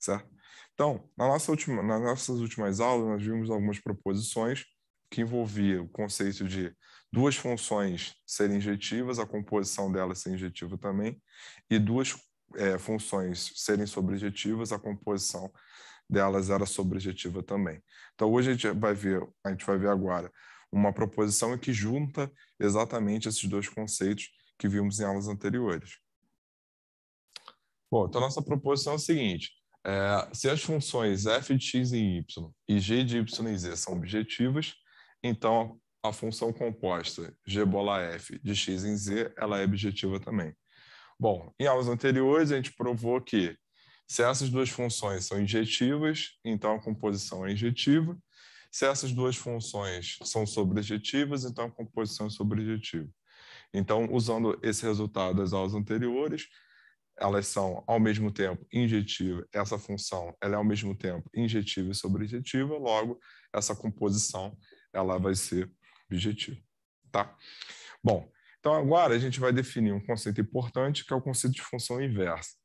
certo? Então, na nossa última, nas nossas últimas aulas, nós vimos algumas proposições que envolviam o conceito de duas funções serem injetivas, a composição delas ser injetiva também, e duas é, funções serem sobrejetivas, a composição delas era sobrejetiva também. Então hoje a gente vai ver, a gente vai ver agora uma proposição que junta exatamente esses dois conceitos que vimos em aulas anteriores. Bom, então nossa proposição é o seguinte: é, se as funções f de x e y e g de y e z são objetivas, então a função composta g bola f de x em z, ela é objetiva também. Bom, em aulas anteriores a gente provou que se essas duas funções são injetivas, então a composição é injetiva. Se essas duas funções são sobrejetivas, então a composição é sobrejetiva. Então, usando esse resultado das aulas anteriores, elas são ao mesmo tempo injetiva, essa função ela é ao mesmo tempo injetiva e sobrejetiva, logo essa composição ela vai ser objetivo. Tá? Bom, então agora a gente vai definir um conceito importante que é o conceito de função inversa.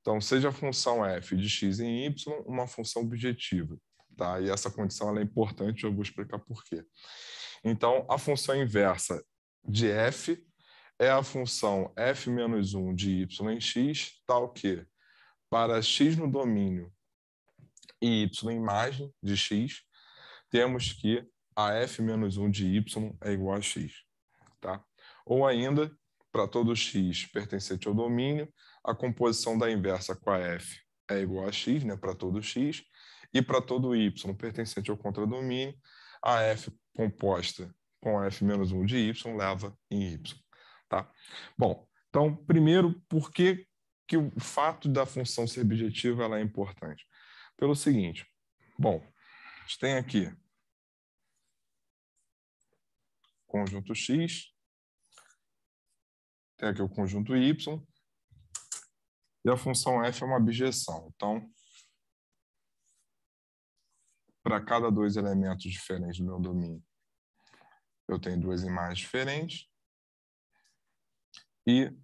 Então, seja a função f de x em y uma função objetiva. Tá? E essa condição é importante, eu vou explicar por quê. Então, a função inversa de f é a função f menos 1 de y em x, tal tá que para x no domínio e y imagem de x, temos que a f menos 1 de y é igual a x. Tá? Ou ainda, para todo x pertencente ao domínio, a composição da inversa com a f é igual a x, né, para todo x, e para todo y pertencente ao contradomínio, a f composta com f menos 1 de y leva em y. Tá? Bom, então, primeiro, por que, que o fato da função ser objetiva ela é importante? Pelo seguinte, bom, a gente tem aqui conjunto X, tem aqui o conjunto Y, e a função f é uma abjeção. Então, para cada dois elementos diferentes do meu domínio, eu tenho duas imagens diferentes e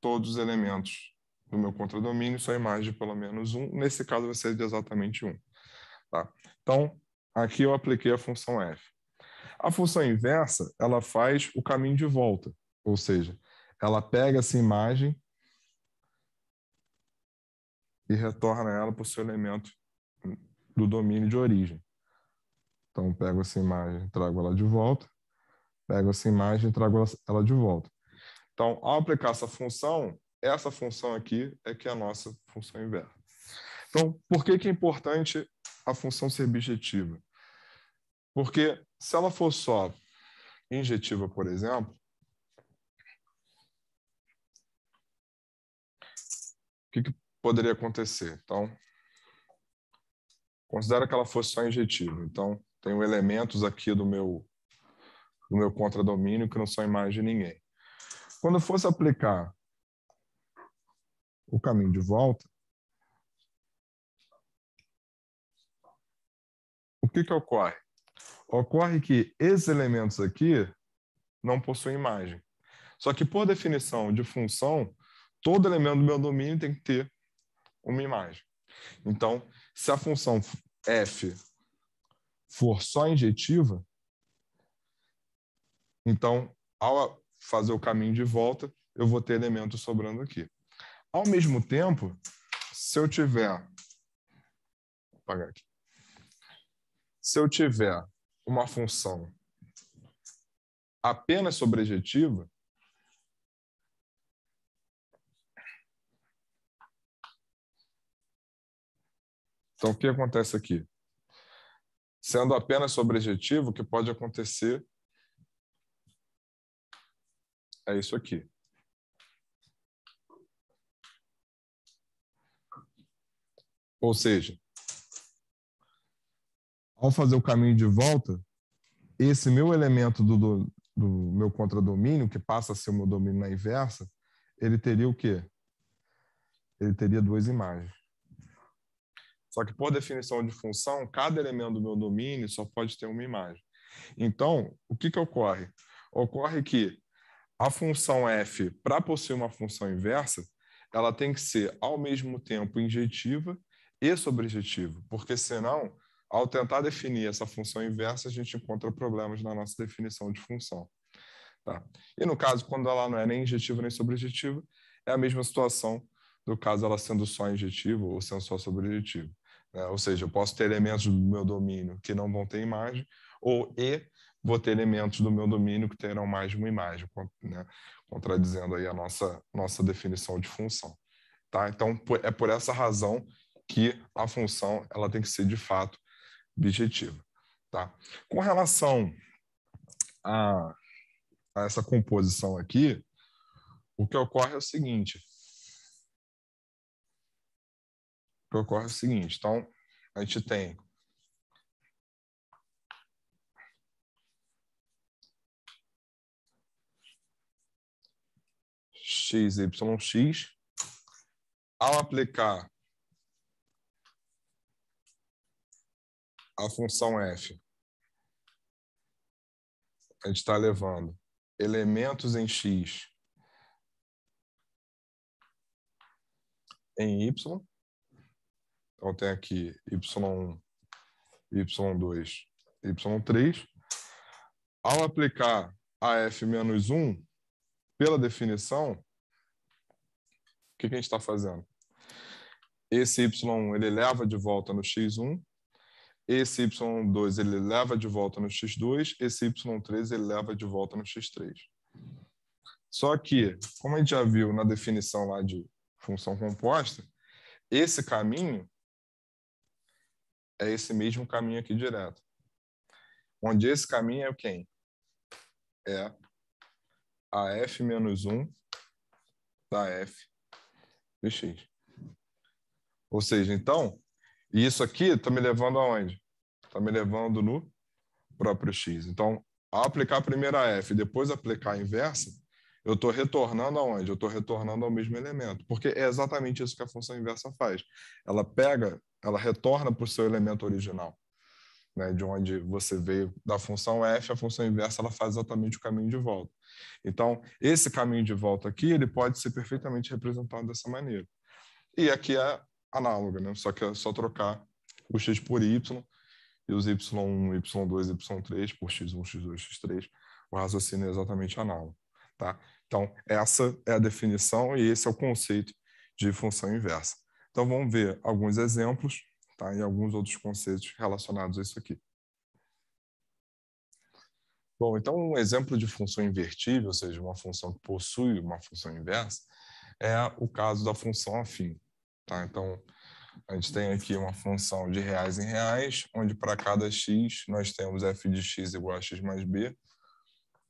todos os elementos do meu contradomínio são imagens de pelo menos um. Nesse caso, vai ser de exatamente um. Tá? Então, aqui eu apliquei a função f. A função inversa, ela faz o caminho de volta, ou seja, ela pega essa imagem e retorna ela para o seu elemento do domínio de origem. Então, pego essa imagem, trago ela de volta, pego essa imagem e trago ela de volta. Então, ao aplicar essa função, essa função aqui é que é a nossa função inversa. Então, por que, que é importante a função ser bijetiva? Porque se ela for só injetiva, por exemplo, o que, que poderia acontecer? Então, considera que ela fosse só injetiva. Então, tenho elementos aqui do meu do meu contradomínio que não são imagem de ninguém. Quando eu fosse aplicar o caminho de volta, o que que ocorre? Ocorre que esses elementos aqui não possuem imagem. Só que, por definição de função, todo elemento do meu domínio tem que ter uma imagem. Então, se a função f for só injetiva, então, ao fazer o caminho de volta, eu vou ter elementos sobrando aqui. Ao mesmo tempo, se eu tiver... Vou apagar aqui. Se eu tiver uma função apenas sobrejetiva, Então, o que acontece aqui? Sendo apenas sobrejetivo, o que pode acontecer é isso aqui. Ou seja, ao fazer o caminho de volta, esse meu elemento do, do, do meu contradomínio, que passa a ser o meu domínio na inversa, ele teria o quê? Ele teria duas imagens. Só que, por definição de função, cada elemento do meu domínio só pode ter uma imagem. Então, o que, que ocorre? Ocorre que a função f, para possuir uma função inversa, ela tem que ser, ao mesmo tempo, injetiva e sobrejetiva, porque senão ao tentar definir essa função inversa, a gente encontra problemas na nossa definição de função. Tá? E no caso, quando ela não é nem injetiva nem sobrejetiva, é a mesma situação do caso ela sendo só injetiva ou sendo só sobrejetiva. Né? Ou seja, eu posso ter elementos do meu domínio que não vão ter imagem, ou e vou ter elementos do meu domínio que terão mais de uma imagem, né? contradizendo aí a nossa, nossa definição de função. Tá? Então, é por essa razão que a função ela tem que ser, de fato, objetiva. Tá? Com relação a, a essa composição aqui, o que ocorre é o seguinte. O que ocorre é o seguinte. Então, a gente tem x, x. ao aplicar a função f. A gente está levando elementos em x em y. Então, tem aqui y1, y2, y3. Ao aplicar a f menos 1, pela definição, o que, que a gente está fazendo? Esse y1 ele leva de volta no x1 esse Y2 ele leva de volta no X2, esse Y3 ele leva de volta no X3. Só que, como a gente já viu na definição lá de função composta, esse caminho é esse mesmo caminho aqui direto. Onde esse caminho é quem? É a f menos 1 da f de x. Ou seja, então, e isso aqui está me levando aonde? Está me levando no próprio x. Então, ao aplicar a primeira f e depois aplicar a inversa, eu estou retornando aonde? Eu estou retornando ao mesmo elemento, porque é exatamente isso que a função inversa faz. Ela pega, ela retorna para o seu elemento original, né? de onde você veio da função f, a função inversa ela faz exatamente o caminho de volta. Então, esse caminho de volta aqui, ele pode ser perfeitamente representado dessa maneira. E aqui é análoga, né? Só que é só trocar o x por y e os y1, y2, y3 por x1, x2, x3. O raciocínio é exatamente análogo, tá? Então, essa é a definição e esse é o conceito de função inversa. Então, vamos ver alguns exemplos tá? e alguns outros conceitos relacionados a isso aqui. Bom, então um exemplo de função invertível, ou seja, uma função que possui uma função inversa, é o caso da função afim. Tá? Então, a gente tem aqui uma função de reais em reais, onde para cada x nós temos f de x igual a x mais b,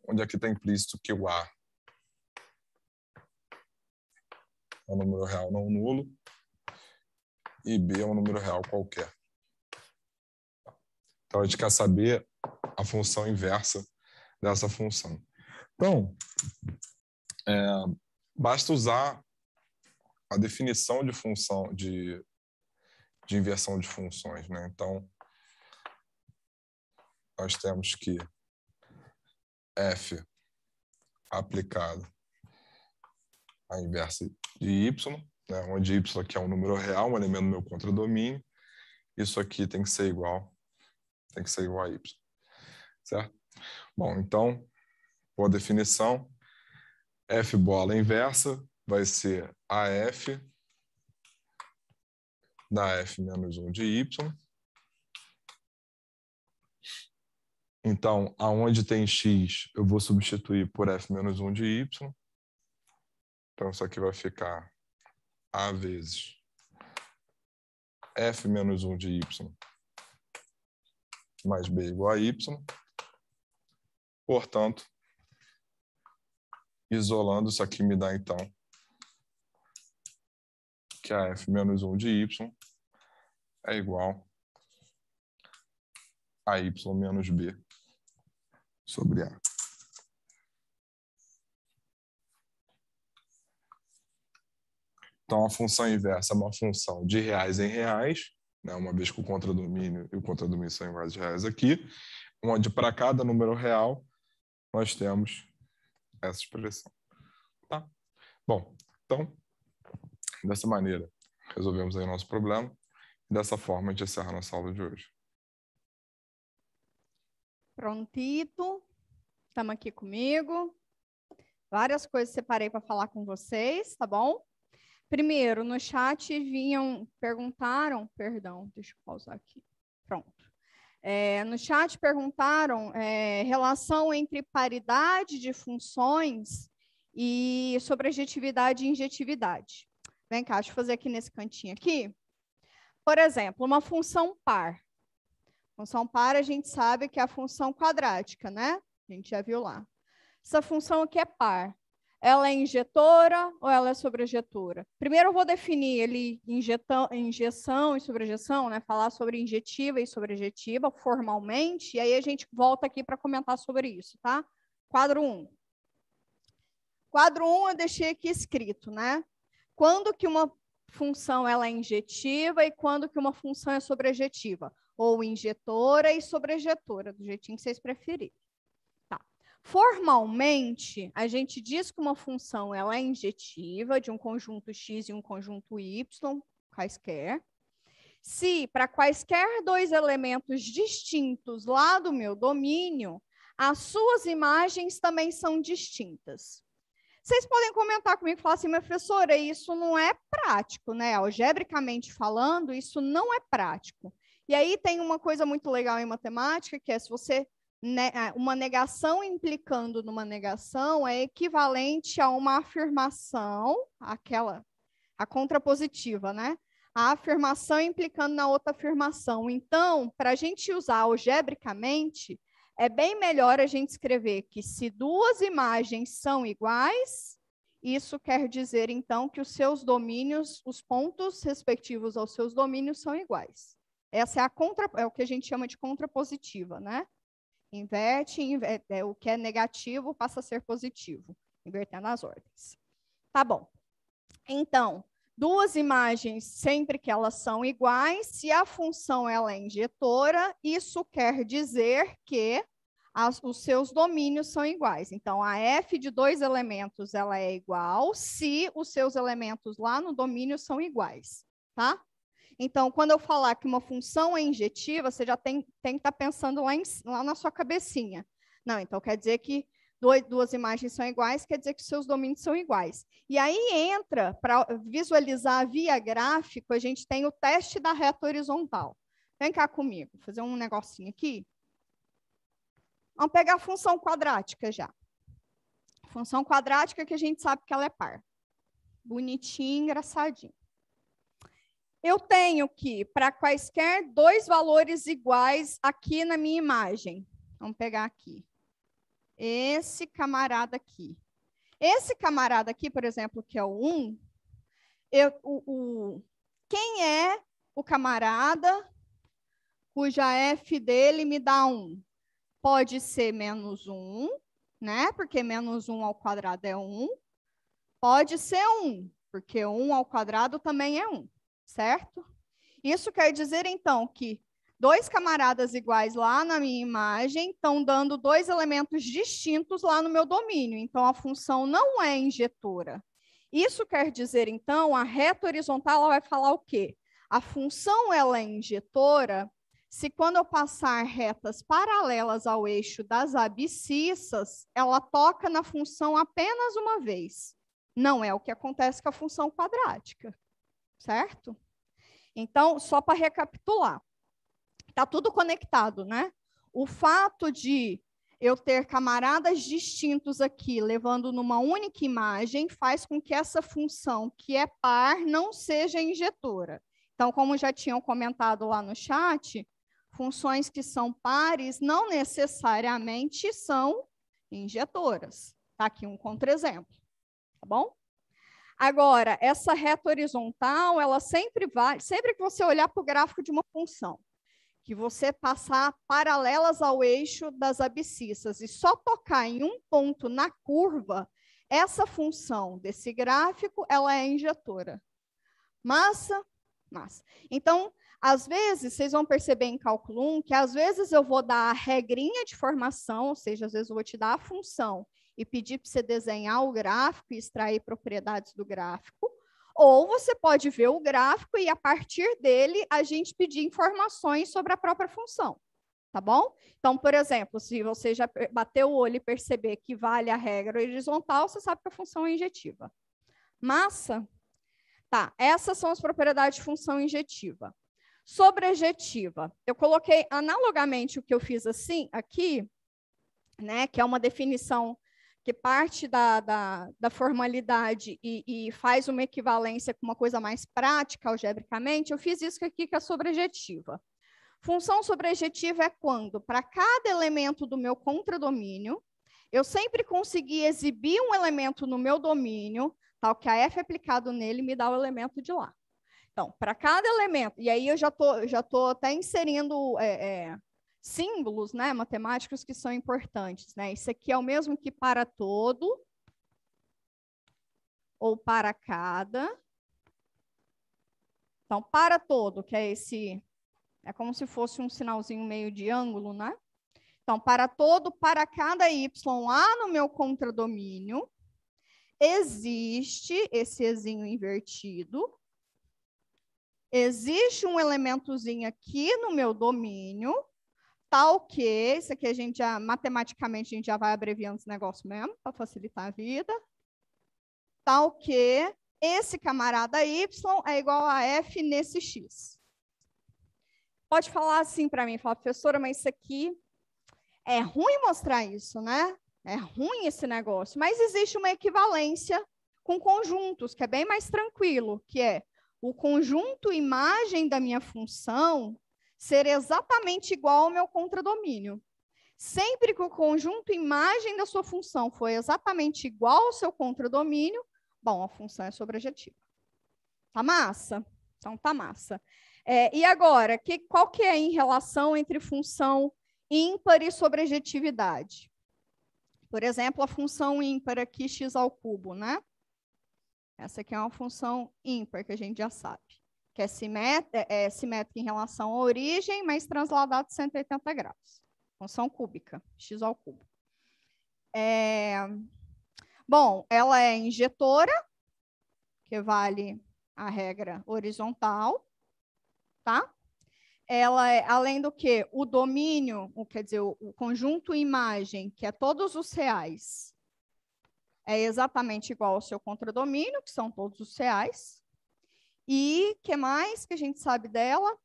onde aqui está implícito que o a é um número real não nulo e b é um número real qualquer. Então, a gente quer saber a função inversa dessa função. Então, é, basta usar a definição de função de, de inversão de funções, né? Então nós temos que f aplicado à inversa de y, né? onde y aqui é um número real, um elemento do meu contradomínio, isso aqui tem que ser igual, tem que ser igual a y, certo? Bom, então, por definição, f bola inversa vai ser AF da F menos 1 de Y. Então, aonde tem X, eu vou substituir por F menos 1 de Y. Então, isso aqui vai ficar A vezes F menos 1 de Y mais B igual a Y. Portanto, isolando, isso aqui me dá, então, que a f menos 1 de y é igual a y menos b sobre a. Então, a função inversa é uma função de reais em reais, né? uma vez que o contradomínio e o contradomínio são iguais de reais aqui, onde para cada número real nós temos essa expressão. Tá? Bom, então Dessa maneira, resolvemos aí o nosso problema e dessa forma a gente encerra a nossa aula de hoje. Prontito, estamos aqui comigo. Várias coisas separei para falar com vocês, tá bom? Primeiro, no chat vinham, perguntaram, perdão, deixa eu pausar aqui. Pronto. É, no chat perguntaram é, relação entre paridade de funções e sobrejetividade e injetividade. Vem cá, deixa eu fazer aqui nesse cantinho aqui. Por exemplo, uma função par. Função par a gente sabe que é a função quadrática, né? A gente já viu lá. Essa função aqui é par. Ela é injetora ou ela é sobrejetora? Primeiro eu vou definir ali injetão, injeção e sobrejeção, né? Falar sobre injetiva e sobrejetiva formalmente, e aí a gente volta aqui para comentar sobre isso, tá? Quadro 1. Um. Quadro 1 um eu deixei aqui escrito, né? quando que uma função ela é injetiva e quando que uma função é sobrejetiva, ou injetora e sobrejetora, do jeitinho que vocês preferirem. Tá. Formalmente, a gente diz que uma função ela é injetiva de um conjunto x e um conjunto y, quaisquer, se para quaisquer dois elementos distintos lá do meu domínio, as suas imagens também são distintas. Vocês podem comentar comigo e falar assim, professora, isso não é prático, né? Algebricamente falando, isso não é prático. E aí tem uma coisa muito legal em matemática, que é se você é, uma negação implicando numa negação é equivalente a uma afirmação, aquela a contrapositiva, né? A afirmação implicando na outra afirmação. Então, para a gente usar algebricamente, é bem melhor a gente escrever que se duas imagens são iguais, isso quer dizer, então, que os seus domínios, os pontos respectivos aos seus domínios são iguais. Essa é, a contra, é o que a gente chama de contrapositiva, né? Inverte, inverte é, é, o que é negativo passa a ser positivo, invertendo as ordens. Tá bom. Então, duas imagens, sempre que elas são iguais, se a função ela é injetora, isso quer dizer que as, os seus domínios são iguais. Então, a f de dois elementos ela é igual se os seus elementos lá no domínio são iguais, tá? Então, quando eu falar que uma função é injetiva, você já tem, tem que estar tá pensando lá, em, lá na sua cabecinha. Não, então quer dizer que dois, duas imagens são iguais, quer dizer que seus domínios são iguais. E aí entra, para visualizar via gráfico, a gente tem o teste da reta horizontal. Vem cá comigo, fazer um negocinho aqui. Vamos pegar a função quadrática já. Função quadrática que a gente sabe que ela é par. Bonitinho, engraçadinho. Eu tenho que, para quaisquer dois valores iguais aqui na minha imagem, vamos pegar aqui, esse camarada aqui. Esse camarada aqui, por exemplo, que é o 1, eu, o, o, quem é o camarada cuja f dele me dá 1? pode ser menos 1, né? Porque menos 1 ao quadrado é 1. Pode ser 1, porque 1 ao quadrado também é 1, certo? Isso quer dizer, então, que dois camaradas iguais lá na minha imagem estão dando dois elementos distintos lá no meu domínio. Então, a função não é injetora. Isso quer dizer, então, a reta horizontal vai falar o quê? A função ela é injetora se quando eu passar retas paralelas ao eixo das abscissas, ela toca na função apenas uma vez. Não é o que acontece com a função quadrática, certo? Então, só para recapitular, está tudo conectado, né? O fato de eu ter camaradas distintos aqui, levando numa única imagem, faz com que essa função, que é par, não seja injetora. Então, como já tinham comentado lá no chat, funções que são pares não necessariamente são injetoras. Está aqui um contra-exemplo, tá bom? Agora, essa reta horizontal, ela sempre vai, sempre que você olhar para o gráfico de uma função, que você passar paralelas ao eixo das abscissas e só tocar em um ponto na curva, essa função desse gráfico, ela é injetora. Massa, massa. Então, às vezes, vocês vão perceber em cálculo 1 que às vezes eu vou dar a regrinha de formação, ou seja, às vezes eu vou te dar a função e pedir para você desenhar o gráfico e extrair propriedades do gráfico, ou você pode ver o gráfico e a partir dele a gente pedir informações sobre a própria função, tá bom? Então, por exemplo, se você já bater o olho e perceber que vale a regra horizontal, você sabe que a função é injetiva. Massa, tá, essas são as propriedades de função injetiva sobrejetiva. Eu coloquei analogamente o que eu fiz assim aqui, né, que é uma definição que parte da, da, da formalidade e, e, faz uma equivalência com uma coisa mais prática algebricamente, eu fiz isso aqui que é sobrejetiva. Função sobrejetiva é quando, para cada elemento do meu contradomínio, eu sempre consegui exibir um elemento no meu domínio, tal que a f aplicado nele me dá o elemento de lá. Então, para cada elemento, e aí eu já tô, já tô até inserindo é, é, símbolos né, matemáticos que são importantes. Né? Isso aqui é o mesmo que para todo, ou para cada. Então, para todo, que é esse, é como se fosse um sinalzinho meio de ângulo, né? Então, para todo, para cada y lá no meu contradomínio, existe esse ezinho invertido, existe um elementozinho aqui no meu domínio, tal que, isso aqui a gente já, matematicamente, a gente já vai abreviando esse negócio mesmo, para facilitar a vida, tal que esse camarada Y é igual a F nesse X. Pode falar assim para mim, falar, professora, mas isso aqui é ruim mostrar isso, né? É ruim esse negócio, mas existe uma equivalência com conjuntos, que é bem mais tranquilo, que é o conjunto imagem da minha função ser exatamente igual ao meu contradomínio. Sempre que o conjunto imagem da sua função for exatamente igual ao seu contradomínio, bom, a função é sobrejetiva. Tá massa? Então tá massa. É, e agora, que, qual que é a relação entre função ímpar e sobrejetividade? Por exemplo, a função ímpar aqui, x ao cubo, né? Essa aqui é uma função ímpar, que a gente já sabe, que é simétrica, é simétrica em relação à origem, mas transladada de 180 graus. Função cúbica, x ao cubo. É... Bom, ela é injetora, que vale a regra horizontal, tá? Ela é, além do que, o domínio, quer dizer, o, o conjunto imagem, que é todos os reais, é exatamente igual ao seu contradomínio, que são todos os reais. E que mais que a gente sabe dela?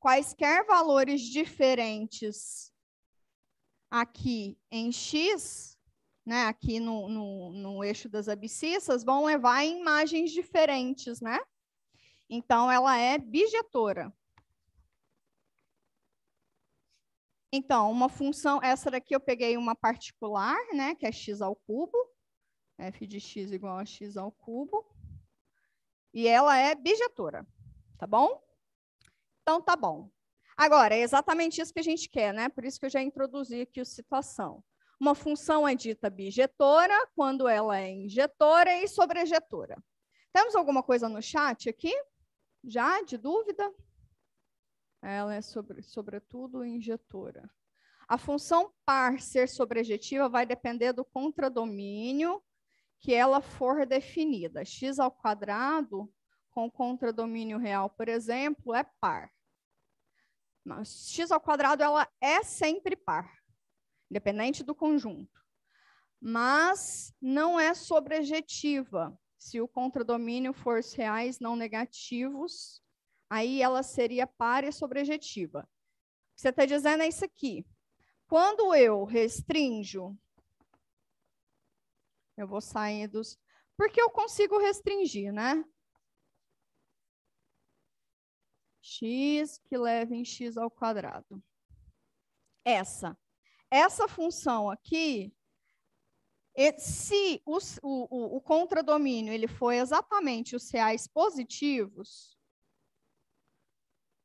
Quaisquer valores diferentes aqui em X, né, aqui no, no, no eixo das abscissas, vão levar imagens diferentes, né? Então, ela é bijetora. Então, uma função, essa daqui eu peguei uma particular, né, que é x ao cubo, f de x igual a x ao cubo, e ela é bijetora, tá bom? Então, tá bom. Agora, é exatamente isso que a gente quer, né? Por isso que eu já introduzi aqui o situação. Uma função é dita bijetora quando ela é injetora e sobrejetora. Temos alguma coisa no chat aqui? Já, de dúvida? Ela é, sobre, sobretudo, injetora. A função par ser sobrejetiva vai depender do contradomínio que ela for definida. x ao quadrado com contradomínio real, por exemplo, é par. Mas x ao quadrado ela é sempre par, independente do conjunto. Mas não é sobrejetiva se o contradomínio for reais não negativos aí ela seria párea sobrejetiva. O que você está dizendo é isso aqui. Quando eu restringo, eu vou sair dos. Porque eu consigo restringir, né? x que leva em x ao quadrado. Essa. Essa função aqui, se o, o, o contradomínio ele for exatamente os reais positivos,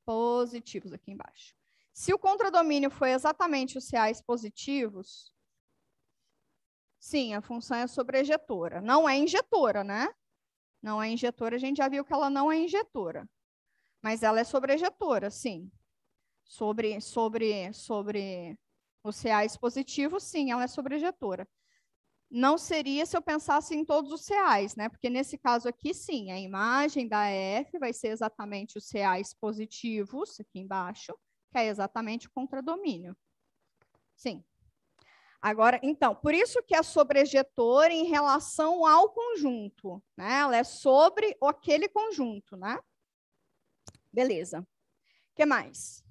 positivos aqui embaixo. Se o contradomínio foi exatamente os reais positivos, sim, a função é sobrejetora. Não é injetora, né? Não é injetora, a gente já viu que ela não é injetora. Mas ela é sobrejetora, sim. Sobre, sobre, sobre os reais positivos, sim, ela é sobrejetora não seria se eu pensasse em todos os reais, né? Porque nesse caso aqui, sim, a imagem da f vai ser exatamente os reais positivos, aqui embaixo, que é exatamente o contradomínio. Sim. Agora, então, por isso que é sobrejetora em relação ao conjunto, né? Ela é sobre aquele conjunto, né? Beleza. O que mais?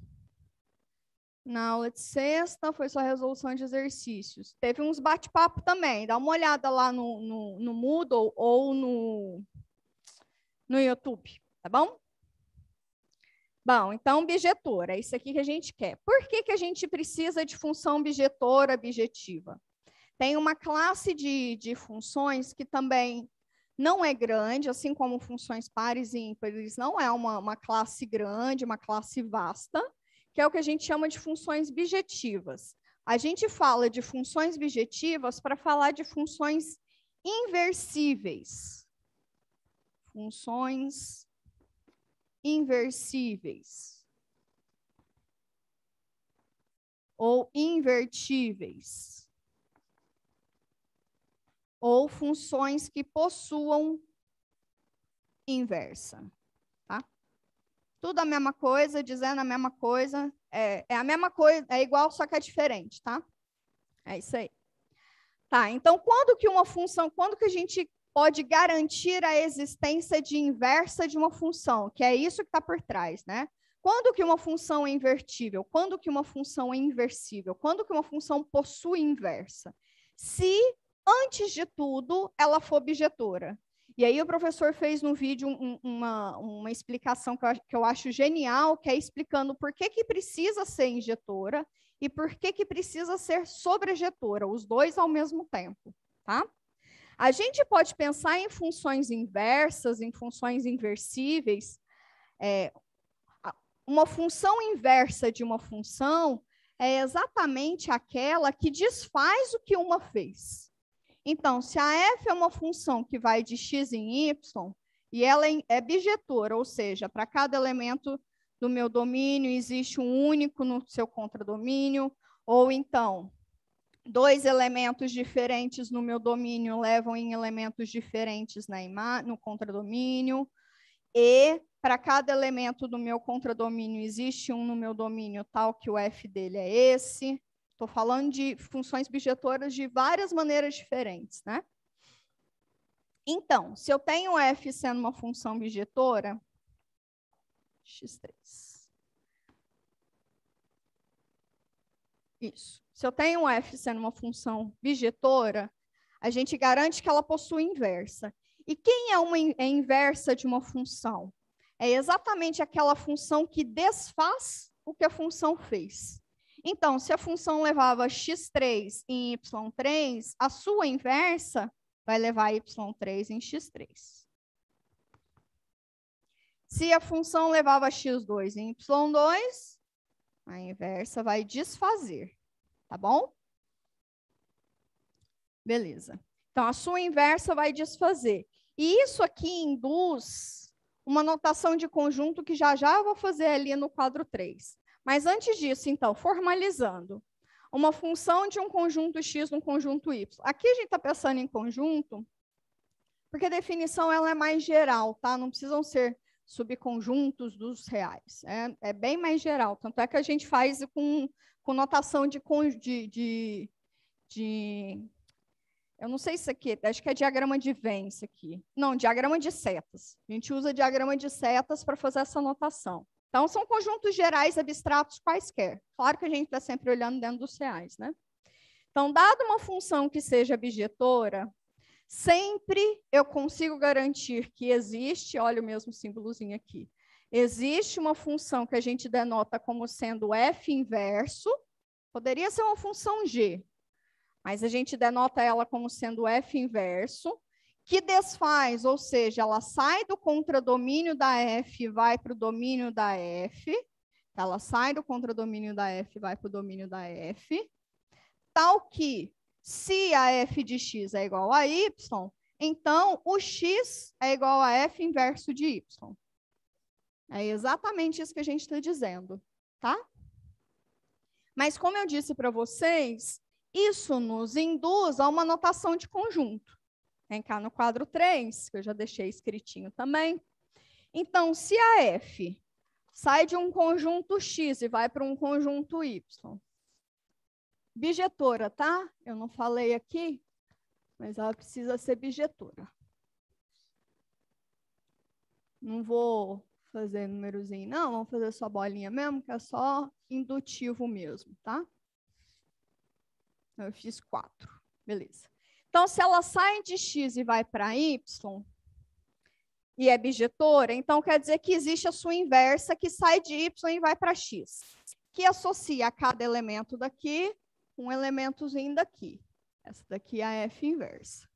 Na aula de sexta foi só resolução de exercícios. Teve uns bate-papo também. Dá uma olhada lá no, no, no Moodle ou no, no YouTube, tá bom? Bom, então, bijetora, é isso aqui que a gente quer. Por que, que a gente precisa de função bijetora objetiva? Tem uma classe de, de funções que também não é grande, assim como funções pares e ímpares, não é uma, uma classe grande, uma classe vasta que é o que a gente chama de funções bijetivas. A gente fala de funções bijetivas para falar de funções inversíveis. Funções inversíveis. Ou invertíveis. Ou funções que possuam inversa tudo a mesma coisa, dizendo a mesma coisa. É, é a mesma coisa, é igual, só que é diferente, tá? É isso aí. Tá, então quando que uma função, quando que a gente pode garantir a existência de inversa de uma função, que é isso que está por trás, né? Quando que uma função é invertível? Quando que uma função é inversível? Quando que uma função possui inversa? Se, antes de tudo, ela for objetora. E aí o professor fez no vídeo um, uma, uma explicação que eu, que eu acho genial, que é explicando por que, que precisa ser injetora e por que, que precisa ser sobrejetora, os dois ao mesmo tempo, tá? A gente pode pensar em funções inversas, em funções inversíveis. É, uma função inversa de uma função é exatamente aquela que desfaz o que uma fez. Então, se a f é uma função que vai de x em y, e ela é, é bijetora, ou seja, para cada elemento do meu domínio existe um único no seu contradomínio, ou então dois elementos diferentes no meu domínio levam em elementos diferentes na no contradomínio, e para cada elemento do meu contradomínio existe um no meu domínio tal que o f dele é esse. Estou falando de funções bijetoras de várias maneiras diferentes, né? Então, se eu tenho f sendo uma função bijetora, x3. Isso. Se eu tenho f sendo uma função bijetora, a gente garante que ela possui inversa. E quem é uma é inversa de uma função? É exatamente aquela função que desfaz o que a função fez. Então, se a função levava x3 em y3, a sua inversa vai levar y3 em x3. Se a função levava x2 em y2, a inversa vai desfazer, tá bom? Beleza. Então, a sua inversa vai desfazer. E isso aqui induz uma notação de conjunto que já já eu vou fazer ali no quadro 3. Mas antes disso, então, formalizando uma função de um conjunto X num conjunto Y. Aqui a gente está pensando em conjunto, porque a definição ela é mais geral, tá? Não precisam ser subconjuntos dos reais. É, é bem mais geral. Tanto é que a gente faz com, com notação de, de, de, de eu não sei se aqui, acho que é diagrama de Venn aqui. Não, diagrama de setas. A gente usa diagrama de setas para fazer essa notação. Então, são conjuntos gerais abstratos quaisquer. Claro que a gente está sempre olhando dentro dos reais, né? Então, dada uma função que seja abjetora, sempre eu consigo garantir que existe, olha o mesmo símbolozinho aqui, existe uma função que a gente denota como sendo f inverso, poderia ser uma função g, mas a gente denota ela como sendo f inverso, que desfaz, ou seja, ela sai do contradomínio da F e vai para o domínio da F. Ela sai do contradomínio da F e vai para o domínio da F. Tal que, se a F de X é igual a Y, então o X é igual a F inverso de Y. É exatamente isso que a gente está dizendo, tá? Mas como eu disse para vocês, isso nos induz a uma notação de conjunto. Vem cá no quadro 3, que eu já deixei escritinho também. Então, se a F sai de um conjunto X e vai para um conjunto Y, bijetora, tá? Eu não falei aqui, mas ela precisa ser bijetora. Não vou fazer númerozinho, não. Vamos fazer só bolinha mesmo, que é só indutivo mesmo, tá? Então, eu fiz quatro. Beleza. Então, se ela sai de X e vai para Y, e é bijetora, então quer dizer que existe a sua inversa que sai de Y e vai para X, que associa a cada elemento daqui um elementozinho daqui. Essa daqui é a F inversa.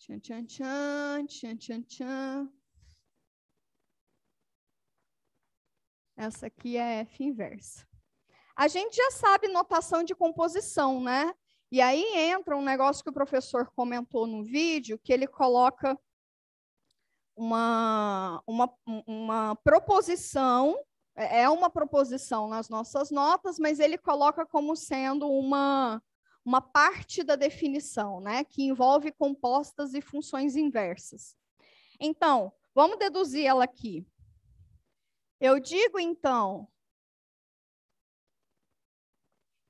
Tchan, tchan, tchan, tchan, tchan, tchan. Essa aqui é F inversa. A gente já sabe notação de composição, né? E aí entra um negócio que o professor comentou no vídeo, que ele coloca uma, uma, uma proposição, é, é uma proposição nas nossas notas, mas ele coloca como sendo uma, uma parte da definição, né, que envolve compostas e funções inversas. Então, vamos deduzir ela aqui. Eu digo, então,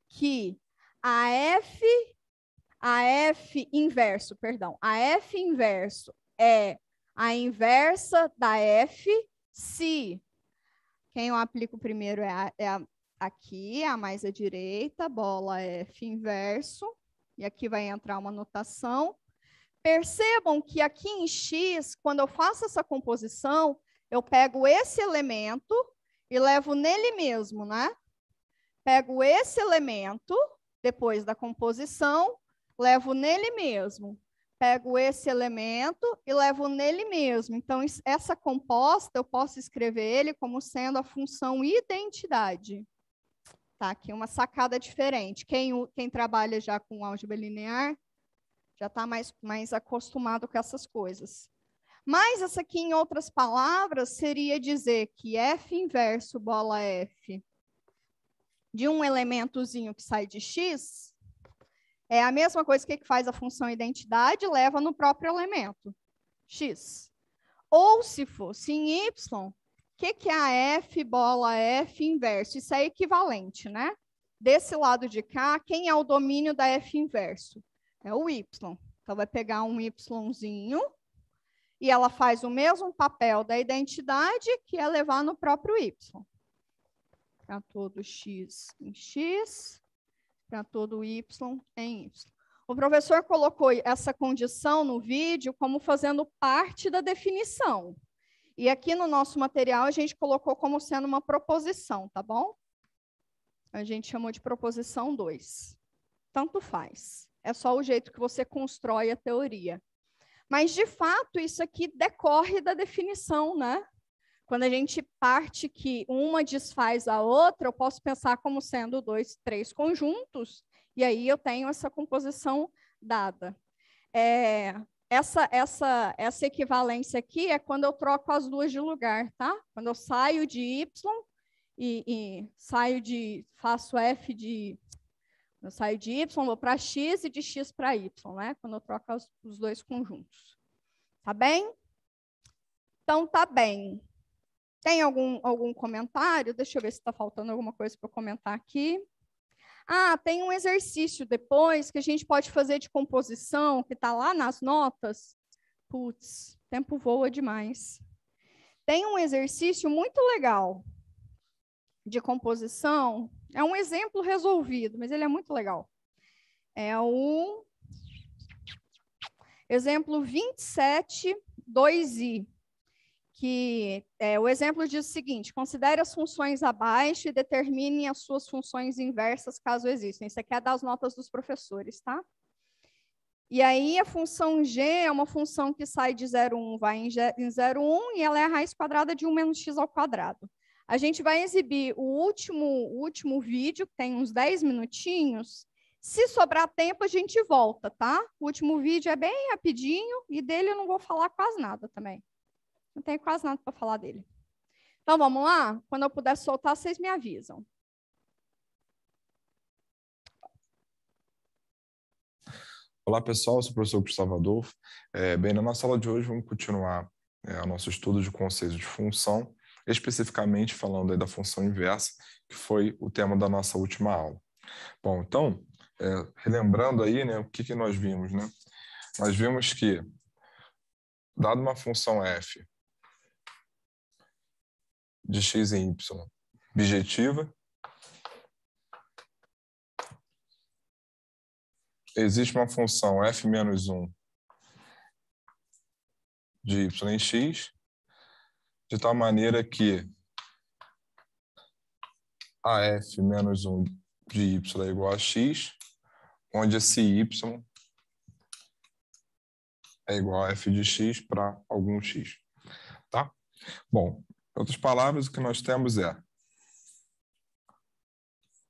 que a f inverso, perdão. A F inverso é a inversa da F se quem eu aplico primeiro é, a, é a, aqui, a mais à direita, bola F inverso, e aqui vai entrar uma notação. Percebam que aqui em X, quando eu faço essa composição, eu pego esse elemento e levo nele mesmo, né? Pego esse elemento depois da composição, levo nele mesmo. Pego esse elemento e levo nele mesmo. Então, essa composta, eu posso escrever ele como sendo a função identidade. Tá, aqui uma sacada diferente. Quem, quem trabalha já com álgebra linear já está mais, mais acostumado com essas coisas. Mas essa aqui, em outras palavras, seria dizer que F inverso bola F de um elementozinho que sai de X, é a mesma coisa que, que faz a função identidade, leva no próprio elemento, X. Ou se fosse em Y, o que, que é a F bola F inverso? Isso é equivalente, né? Desse lado de cá, quem é o domínio da F inverso? É o Y. Então, vai pegar um Yzinho e ela faz o mesmo papel da identidade que é levar no próprio Y para todo x em x, para todo y em y. O professor colocou essa condição no vídeo como fazendo parte da definição. E aqui no nosso material a gente colocou como sendo uma proposição, tá bom? A gente chamou de proposição 2. Tanto faz. É só o jeito que você constrói a teoria. Mas, de fato, isso aqui decorre da definição, né? Quando a gente parte que uma desfaz a outra, eu posso pensar como sendo dois, três conjuntos, e aí eu tenho essa composição dada. É, essa, essa, essa equivalência aqui é quando eu troco as duas de lugar, tá? Quando eu saio de Y e, e saio de, faço F de, eu saio de Y, vou para X e de X para Y, né? Quando eu troco os, os dois conjuntos. Tá bem? Então, tá bem. Tem algum, algum comentário? Deixa eu ver se está faltando alguma coisa para comentar aqui. Ah, tem um exercício depois que a gente pode fazer de composição, que está lá nas notas. Putz, tempo voa demais. Tem um exercício muito legal de composição. É um exemplo resolvido, mas ele é muito legal. É o exemplo 27, 2i que é, o exemplo diz o seguinte: considere as funções abaixo e determine as suas funções inversas, caso existam. Isso aqui é das notas dos professores, tá? E aí a função g é uma função que sai de 0,1, vai em 0,1 e ela é a raiz quadrada de 1 menos x ao quadrado. A gente vai exibir o último, o último vídeo, que tem uns 10 minutinhos. Se sobrar tempo, a gente volta, tá? O último vídeo é bem rapidinho e dele eu não vou falar quase nada também. Não tenho quase nada para falar dele. Então vamos lá? Quando eu puder soltar, vocês me avisam. Olá pessoal, eu sou o professor Gustavo Adolfo. É, bem, na nossa aula de hoje vamos continuar é, o nosso estudo de conceitos de função, especificamente falando da função inversa, que foi o tema da nossa última aula. Bom, então, é, relembrando aí, né, o que, que nós vimos, né? Nós vimos que, dado uma função f de x em y objetiva. Existe uma função f menos 1 de y em x, de tal maneira que a f menos 1 de y é igual a x, onde esse y é igual a f de x para algum x. Tá? Bom, em outras palavras, o que nós temos é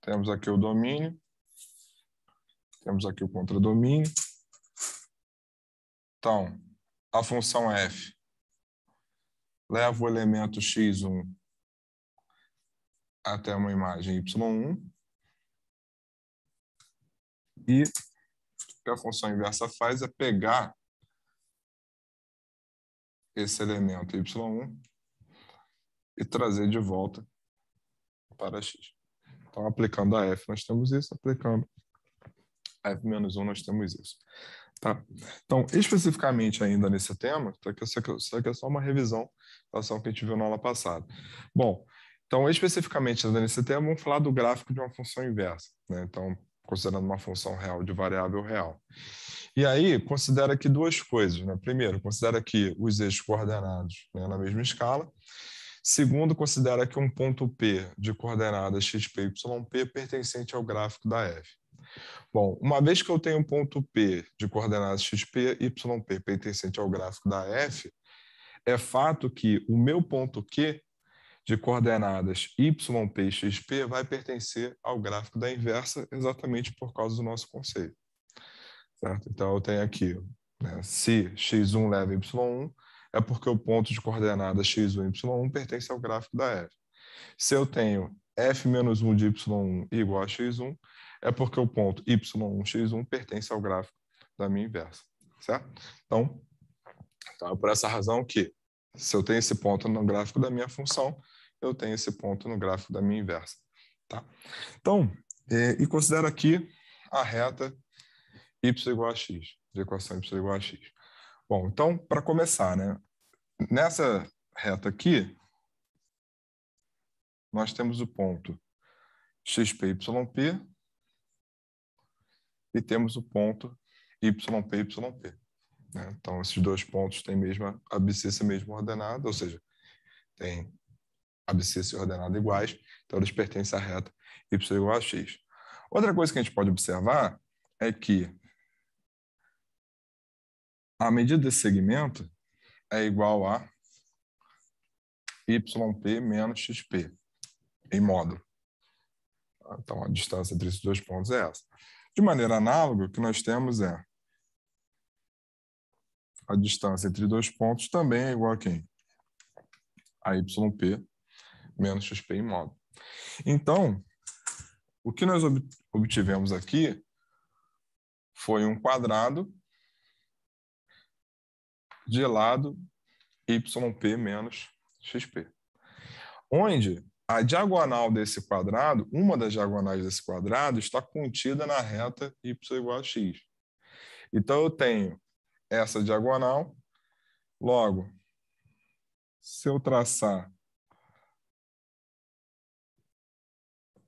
temos aqui o domínio, temos aqui o contradomínio. Então, a função é f leva o elemento x1 até uma imagem y1 e o que a função inversa faz é pegar esse elemento y1 e trazer de volta para x. Então, aplicando a f, nós temos isso, aplicando a f menos 1, nós temos isso. Tá? Então, especificamente ainda nesse tema, isso, aqui, isso aqui é só uma revisão da ação que a gente viu na aula passada. Bom, então, especificamente ainda nesse tema, vamos falar do gráfico de uma função inversa. Né? Então, considerando uma função real de variável real. E aí, considera aqui duas coisas. Né? Primeiro, considera aqui os eixos coordenados né, na mesma escala. Segundo, considera que um ponto P de coordenadas xP, yP, p pertencente ao gráfico da f. Bom, uma vez que eu tenho um ponto P de coordenadas xP, yP pertencente ao gráfico da f, é fato que o meu ponto Q de coordenadas yP, e XP vai pertencer ao gráfico da inversa exatamente por causa do nosso conceito. Certo? Então, eu tenho aqui, né, se x1 leva y1, é porque o ponto de coordenada x, y, y1 pertence ao gráfico da f. Se eu tenho f menos 1 de y1 igual a x1, é porque o ponto y1, x1 pertence ao gráfico da minha inversa, certo? Então, então é por essa razão que se eu tenho esse ponto no gráfico da minha função, eu tenho esse ponto no gráfico da minha inversa, tá? Então, é, e, e considero aqui a reta y igual a x, de equação y igual a x. Bom, então, para começar, né? Nessa reta aqui, nós temos o ponto xpyp e temos o ponto ypyp. Né? Então, esses dois pontos têm mesma abscissa mesmo ordenada, ou seja, têm abscissa e ordenada iguais, então eles pertencem à reta y igual a x. Outra coisa que a gente pode observar é que a medida desse segmento é igual a yp menos xp em módulo. Então, a distância entre esses dois pontos é essa. De maneira análoga, o que nós temos é a distância entre dois pontos também é igual a quem? A yp menos xp em módulo. Então, o que nós obtivemos aqui foi um quadrado de lado YP menos XP. Onde a diagonal desse quadrado, uma das diagonais desse quadrado, está contida na reta y igual a x. Então, eu tenho essa diagonal, logo, se eu traçar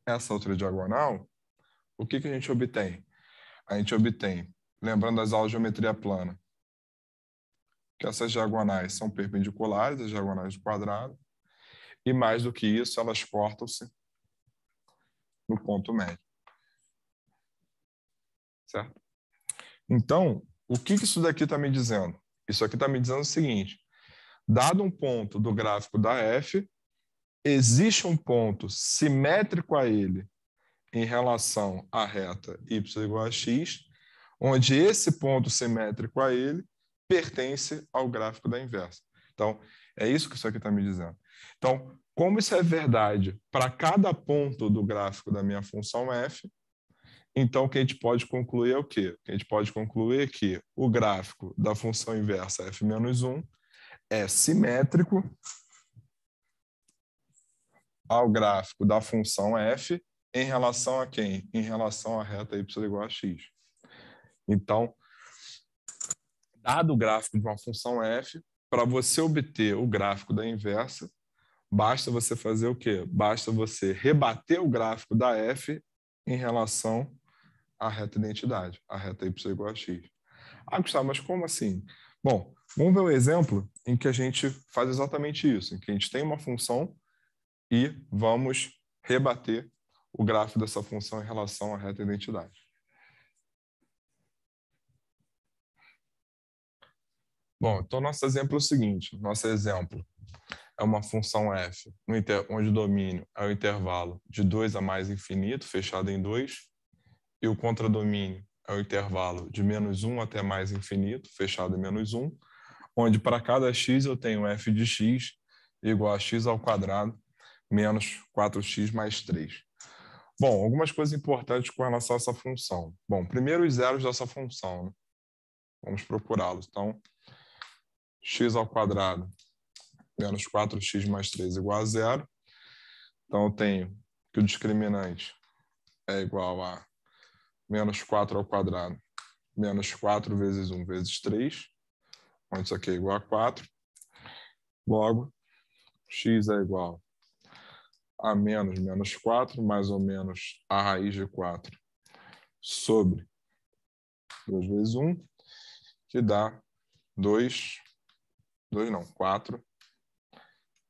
essa outra diagonal, o que, que a gente obtém? A gente obtém, lembrando das aulas de geometria plana, que essas diagonais são perpendiculares as diagonais do quadrado, e mais do que isso, elas cortam-se no ponto médio. Certo? Então, o que isso daqui está me dizendo? Isso aqui está me dizendo o seguinte: dado um ponto do gráfico da F, existe um ponto simétrico a ele em relação à reta y igual a x, onde esse ponto simétrico a ele pertence ao gráfico da inversa. Então, é isso que isso aqui está me dizendo. Então, como isso é verdade para cada ponto do gráfico da minha função f, então o que a gente pode concluir é o quê? O que a gente pode concluir é que o gráfico da função inversa f-1 é simétrico ao gráfico da função f em relação a quem? Em relação à reta y igual a x. Então, dado o gráfico de uma função f, para você obter o gráfico da inversa, basta você fazer o quê? Basta você rebater o gráfico da f em relação à reta identidade, a reta y igual a x. Ah, Gustavo, mas como assim? Bom, vamos ver um exemplo em que a gente faz exatamente isso, em que a gente tem uma função e vamos rebater o gráfico dessa função em relação à reta identidade. Bom, então nosso exemplo é o seguinte, nosso exemplo é uma função f, onde o domínio é o intervalo de 2 a mais infinito, fechado em 2, e o contradomínio é o intervalo de menos 1 até mais infinito, fechado em menos 1, onde para cada x eu tenho f de x igual a x ao quadrado menos 4x mais 3. Bom, algumas coisas importantes com relação a essa função. Bom, primeiro os zeros dessa função. Né? Vamos procurá-los. Então, x ao quadrado menos 4x mais 3 igual a zero. Então, eu tenho que o discriminante é igual a menos 4 ao quadrado menos 4 vezes 1 vezes 3, onde então, isso aqui é igual a 4. Logo, x é igual a menos menos 4, mais ou menos a raiz de 4 sobre 2 vezes 1, que dá 2 2 não, 4,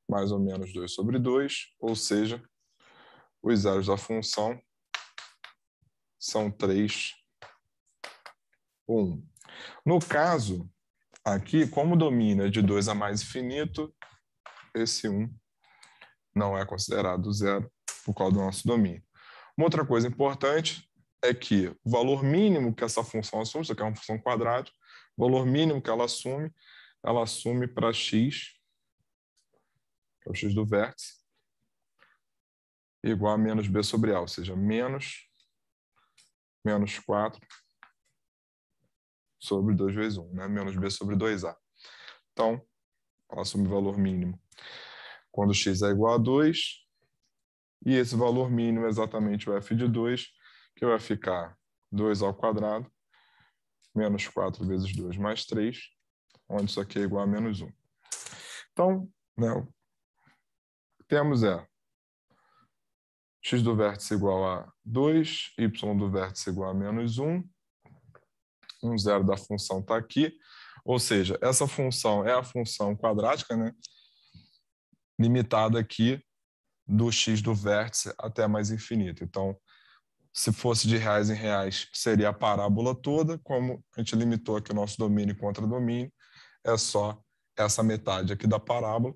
mais ou menos 2 sobre 2, ou seja, os zeros da função são 3, 1. No caso, aqui, como o domínio é de 2 a mais infinito, esse 1 não é considerado zero por causa do nosso domínio. Uma outra coisa importante é que o valor mínimo que essa função assume, isso aqui é uma função quadrada, o valor mínimo que ela assume ela assume para x, que é o x do vértice, igual a menos b sobre a, ou seja, menos menos 4 sobre 2 vezes 1, né? menos b sobre 2a. Então, ela assume o valor mínimo quando x é igual a 2, e esse valor mínimo é exatamente o f de 2, que vai ficar 2 ao quadrado, menos 4 vezes 2 mais 3, onde isso aqui é igual a menos 1. Então, né, o que temos é x do vértice igual a 2, y do vértice igual a menos 1, um zero da função está aqui, ou seja, essa função é a função quadrática, né, limitada aqui do x do vértice até mais infinito. Então, se fosse de reais em reais, seria a parábola toda, como a gente limitou aqui o nosso domínio contra domínio, é só essa metade aqui da parábola.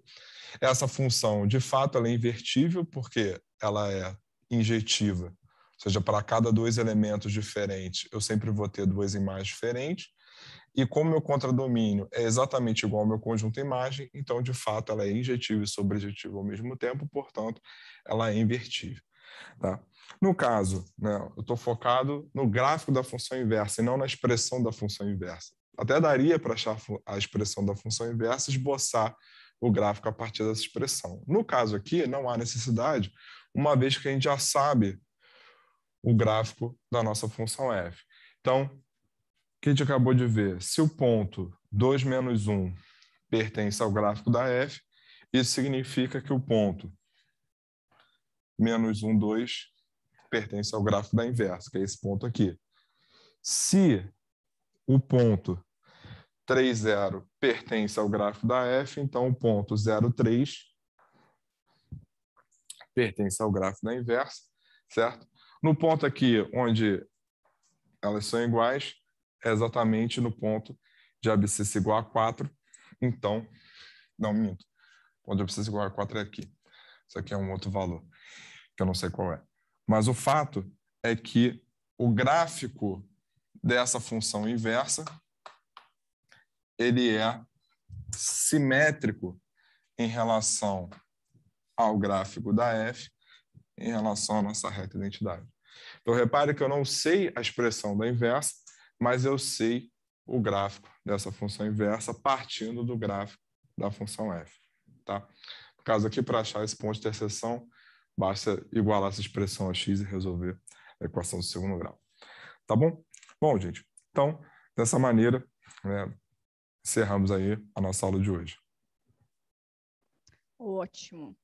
Essa função, de fato, ela é invertível, porque ela é injetiva. Ou seja, para cada dois elementos diferentes, eu sempre vou ter duas imagens diferentes. E como meu contradomínio é exatamente igual ao meu conjunto imagem, então, de fato, ela é injetiva e sobrejetiva ao mesmo tempo, portanto, ela é invertível. Tá? No caso, né, eu estou focado no gráfico da função inversa e não na expressão da função inversa até daria para achar a expressão da função inversa, esboçar o gráfico a partir dessa expressão. No caso aqui, não há necessidade, uma vez que a gente já sabe o gráfico da nossa função f. Então, o que a gente acabou de ver? Se o ponto 2 menos 1 pertence ao gráfico da f, isso significa que o ponto menos 1, 2 pertence ao gráfico da inversa, que é esse ponto aqui. Se o ponto 3,0 pertence ao gráfico da F, então o ponto 0,3 pertence ao gráfico da inversa, certo? No ponto aqui onde elas são iguais, é exatamente no ponto de abscissa igual a 4, então, não, minto, o ponto de abscissa igual a 4 é aqui. Isso aqui é um outro valor, que eu não sei qual é. Mas o fato é que o gráfico dessa função inversa, ele é simétrico em relação ao gráfico da f, em relação à nossa reta identidade. Então, repare que eu não sei a expressão da inversa, mas eu sei o gráfico dessa função inversa partindo do gráfico da função f. Tá? No caso aqui, para achar esse ponto de interseção, basta igualar essa expressão a x e resolver a equação do segundo grau. Tá bom? Bom, gente, então, dessa maneira, né, encerramos aí a nossa aula de hoje. Ótimo.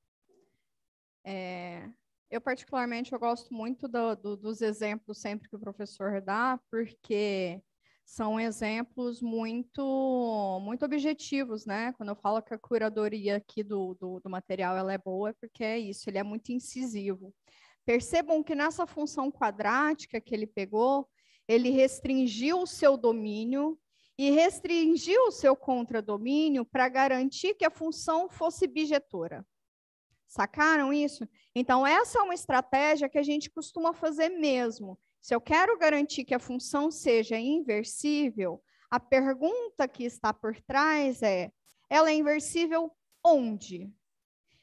É, eu, particularmente, eu gosto muito do, do, dos exemplos sempre que o professor dá, porque são exemplos muito muito objetivos, né? Quando eu falo que a curadoria aqui do, do, do, material ela é boa, é porque é isso, ele é muito incisivo. Percebam que nessa função quadrática que ele pegou, ele restringiu o seu domínio e restringiu o seu contradomínio para garantir que a função fosse bijetora. Sacaram isso? Então, essa é uma estratégia que a gente costuma fazer mesmo. Se eu quero garantir que a função seja inversível, a pergunta que está por trás é: ela é inversível onde?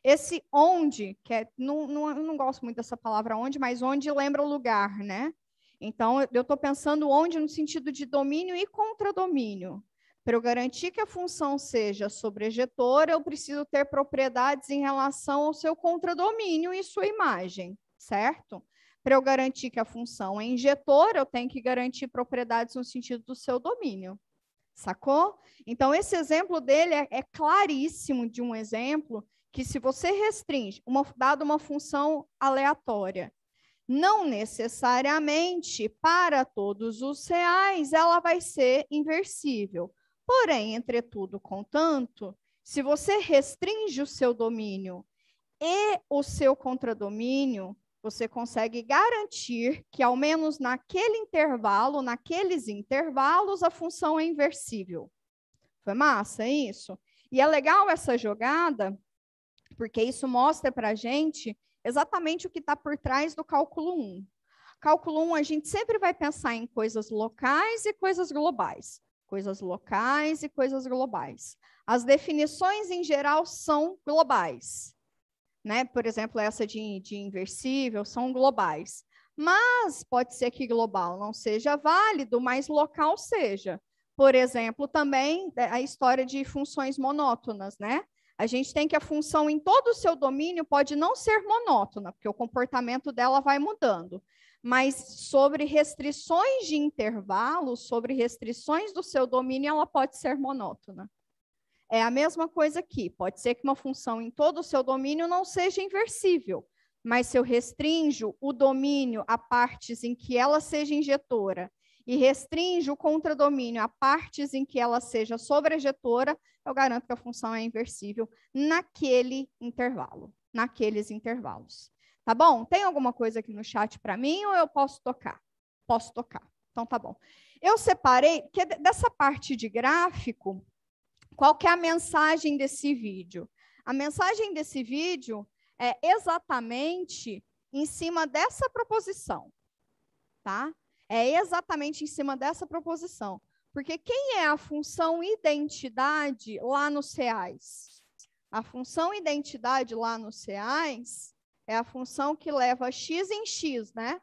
Esse onde, que é, não, não, não gosto muito dessa palavra onde, mas onde lembra o lugar, né? Então, eu estou pensando onde no sentido de domínio e contradomínio. Para eu garantir que a função seja sobrejetora, eu preciso ter propriedades em relação ao seu contradomínio e sua imagem, certo? Para eu garantir que a função é injetora, eu tenho que garantir propriedades no sentido do seu domínio. Sacou? Então, esse exemplo dele é, é claríssimo de um exemplo que, se você restringe, uma, dado uma função aleatória, não necessariamente para todos os reais ela vai ser inversível. Porém, entretudo, contanto, se você restringe o seu domínio e o seu contradomínio, você consegue garantir que, ao menos naquele intervalo, naqueles intervalos, a função é inversível. Foi massa é isso? E é legal essa jogada, porque isso mostra para a gente exatamente o que está por trás do cálculo 1. Cálculo 1, a gente sempre vai pensar em coisas locais e coisas globais. Coisas locais e coisas globais. As definições, em geral, são globais. Né? Por exemplo, essa de, de inversível são globais. Mas pode ser que global não seja válido, mas local seja. Por exemplo, também é, a história de funções monótonas, né? A gente tem que a função em todo o seu domínio pode não ser monótona, porque o comportamento dela vai mudando. Mas sobre restrições de intervalo, sobre restrições do seu domínio, ela pode ser monótona. É a mesma coisa aqui. Pode ser que uma função em todo o seu domínio não seja inversível, mas se eu restrinjo o domínio a partes em que ela seja injetora e restringe o contradomínio a partes em que ela seja sobrejetora, eu garanto que a função é inversível naquele intervalo, naqueles intervalos. Tá bom? Tem alguma coisa aqui no chat para mim ou eu posso tocar? Posso tocar. Então tá bom. Eu separei que dessa parte de gráfico, qual que é a mensagem desse vídeo? A mensagem desse vídeo é exatamente em cima dessa proposição, tá? é exatamente em cima dessa proposição. Porque quem é a função identidade lá nos reais? A função identidade lá nos reais é a função que leva x em x, né?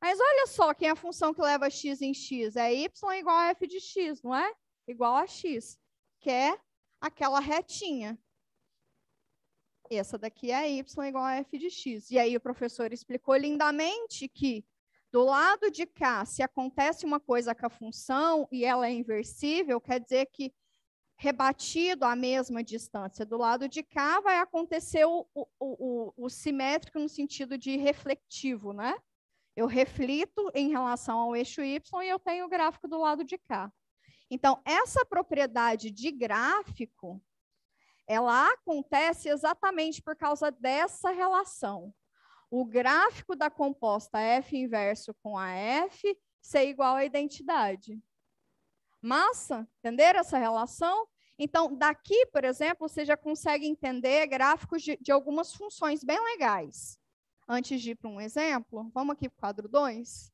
Mas olha só quem é a função que leva x em x. É y igual a f de x, não é? Igual a x, que é aquela retinha. Essa daqui é y igual a f de x. E aí o professor explicou lindamente que do lado de cá, se acontece uma coisa com a função e ela é inversível, quer dizer que rebatido à mesma distância do lado de cá, vai acontecer o, o, o, o, simétrico no sentido de reflectivo, né? Eu reflito em relação ao eixo y e eu tenho o gráfico do lado de cá. Então, essa propriedade de gráfico, ela acontece exatamente por causa dessa relação o gráfico da composta F inverso com a F ser igual à identidade. Massa, entenderam essa relação? Então, daqui, por exemplo, você já consegue entender gráficos de, de algumas funções bem legais. Antes de ir para um exemplo, vamos aqui para o quadro 2.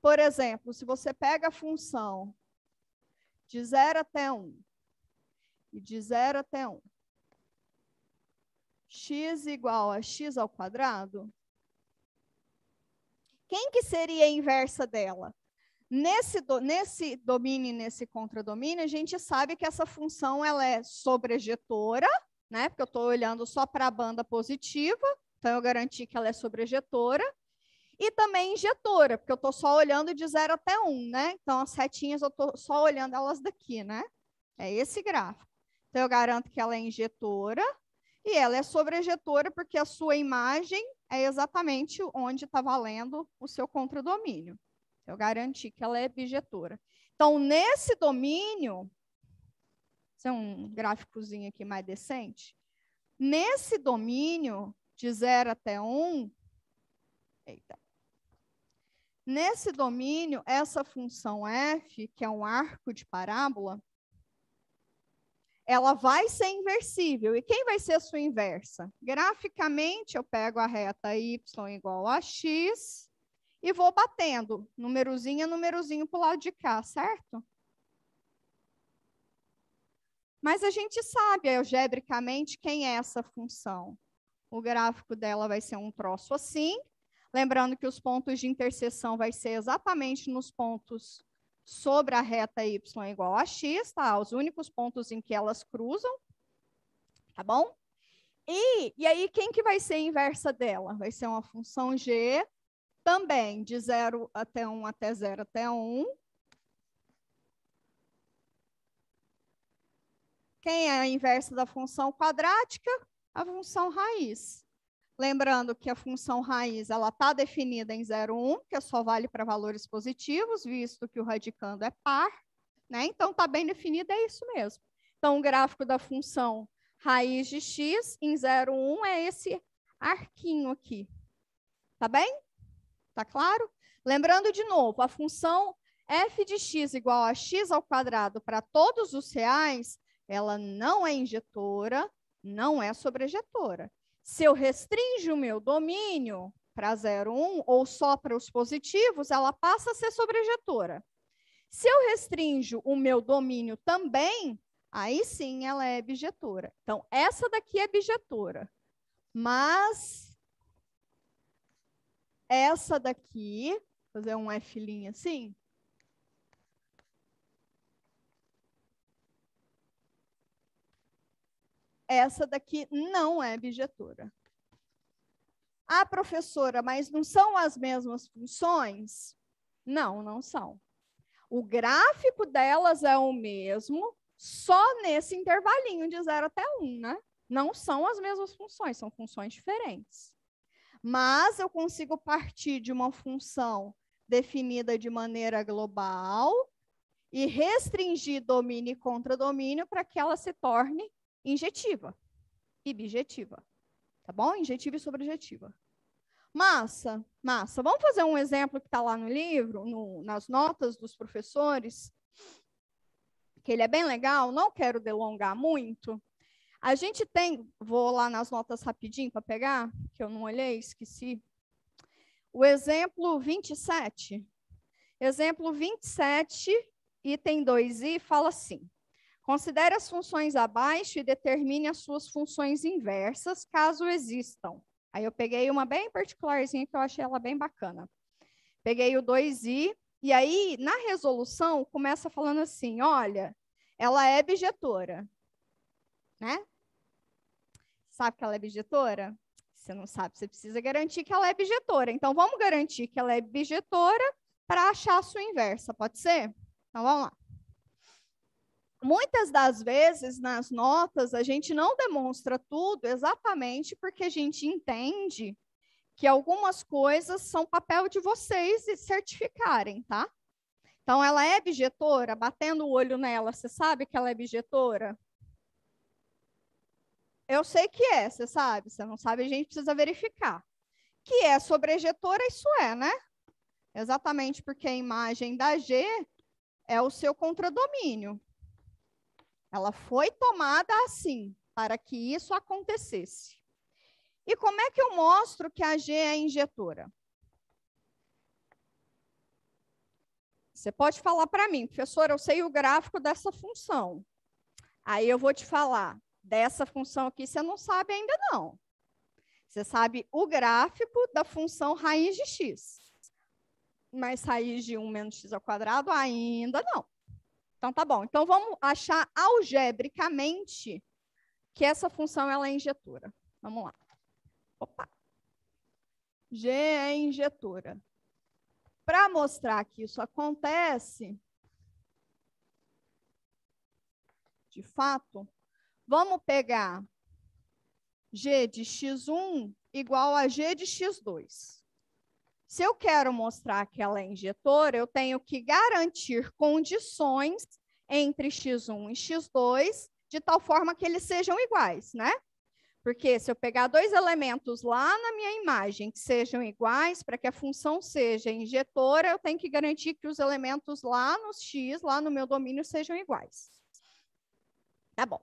Por exemplo, se você pega a função de 0 até 1 um, e de 0 até 1, um, x igual a x ao quadrado, quem que seria a inversa dela? Nesse, do, nesse domínio e nesse contradomínio, a gente sabe que essa função ela é sobrejetora, né? porque eu estou olhando só para a banda positiva, então eu garanti que ela é sobrejetora, e também injetora, porque eu estou só olhando de 0 até 1, um, né? Então, as setinhas eu estou só olhando elas daqui, né? É esse gráfico. Então, eu garanto que ela é injetora, e ela é sobrejetora porque a sua imagem é exatamente onde está valendo o seu contradomínio. Eu garanti que ela é bijetora. Então, nesse domínio, isso é um gráficozinho aqui mais decente. Nesse domínio, de 0 até 1, um, eita, Nesse domínio, essa função f, que é um arco de parábola, ela vai ser inversível. E quem vai ser a sua inversa? Graficamente, eu pego a reta y igual a x e vou batendo númerozinho a númerozinho para o lado de cá, certo? Mas a gente sabe algebricamente quem é essa função. O gráfico dela vai ser um troço assim. Lembrando que os pontos de interseção vai ser exatamente nos pontos sobre a reta y é igual a x, tá? Os únicos pontos em que elas cruzam, tá bom? E, e aí, quem que vai ser a inversa dela? Vai ser uma função g também de 0 até 1 um, até 0 até 1. Um. Quem é a inversa da função quadrática? A função raiz. Lembrando que a função raiz ela está definida em 0,1, que é só vale para valores positivos, visto que o radicando é par, né? Então está bem definida, é isso mesmo. Então o gráfico da função raiz de x em 0,1 é esse arquinho aqui. Tá bem? Tá claro? Lembrando de novo, a função f de x igual a x ao quadrado para todos os reais, ela não é injetora, não é sobrejetora. Se eu restringo o meu domínio para 01 ou só para os positivos, ela passa a ser sobrejetora. Se eu restringo o meu domínio também, aí sim ela é bijetora. Então, essa daqui é bijetora. Mas essa daqui, fazer um F' assim, essa daqui não é bijetora. Ah, professora, mas não são as mesmas funções? Não, não são. O gráfico delas é o mesmo, só nesse intervalinho de 0 até 1, um, né? Não são as mesmas funções, são funções diferentes. Mas eu consigo partir de uma função definida de maneira global e restringir domínio e contradomínio para que ela se torne injetiva e bijetiva, tá bom? Injetiva e sobrejetiva. Massa, massa. Vamos fazer um exemplo que está lá no livro, no, nas notas dos professores, que ele é bem legal, não quero delongar muito. A gente tem, vou lá nas notas rapidinho para pegar, que eu não olhei, esqueci. O exemplo 27. Exemplo 27, item 2i, fala assim: Considere as funções abaixo e determine as suas funções inversas, caso existam. Aí eu peguei uma bem particularzinha que eu achei ela bem bacana. Peguei o 2i, e aí na resolução começa falando assim: olha, ela é bijetora, né? Sabe que ela é bijetora? Você não sabe, você precisa garantir que ela é bijetora. Então vamos garantir que ela é bijetora para achar a sua inversa, pode ser? Então vamos lá. Muitas das vezes nas notas a gente não demonstra tudo exatamente porque a gente entende que algumas coisas são papel de vocês e certificarem, tá? Então ela é objetora, batendo o olho nela, você sabe que ela é objetora? Eu sei que é, você sabe, você não sabe, a gente precisa verificar. Que é sobrejetora, isso é, né? Exatamente porque a imagem da G é o seu contradomínio. Ela foi tomada assim, para que isso acontecesse. E como é que eu mostro que a G é injetora? Você pode falar para mim, professor, eu sei o gráfico dessa função. Aí eu vou te falar, dessa função aqui você não sabe ainda não. Você sabe o gráfico da função raiz de x. Mas raiz de 1 menos x ao quadrado ainda não. Então, tá bom. Então, vamos achar algebricamente que essa função ela é injetora. Vamos lá. Opa! G é injetora. Para mostrar que isso acontece, de fato, vamos pegar G de x1 igual a G de x2. Se eu quero mostrar que ela é injetora, eu tenho que garantir condições entre x1 e x2 de tal forma que eles sejam iguais, né? Porque se eu pegar dois elementos lá na minha imagem que sejam iguais, para que a função seja injetora, eu tenho que garantir que os elementos lá nos x, lá no meu domínio, sejam iguais. Tá bom.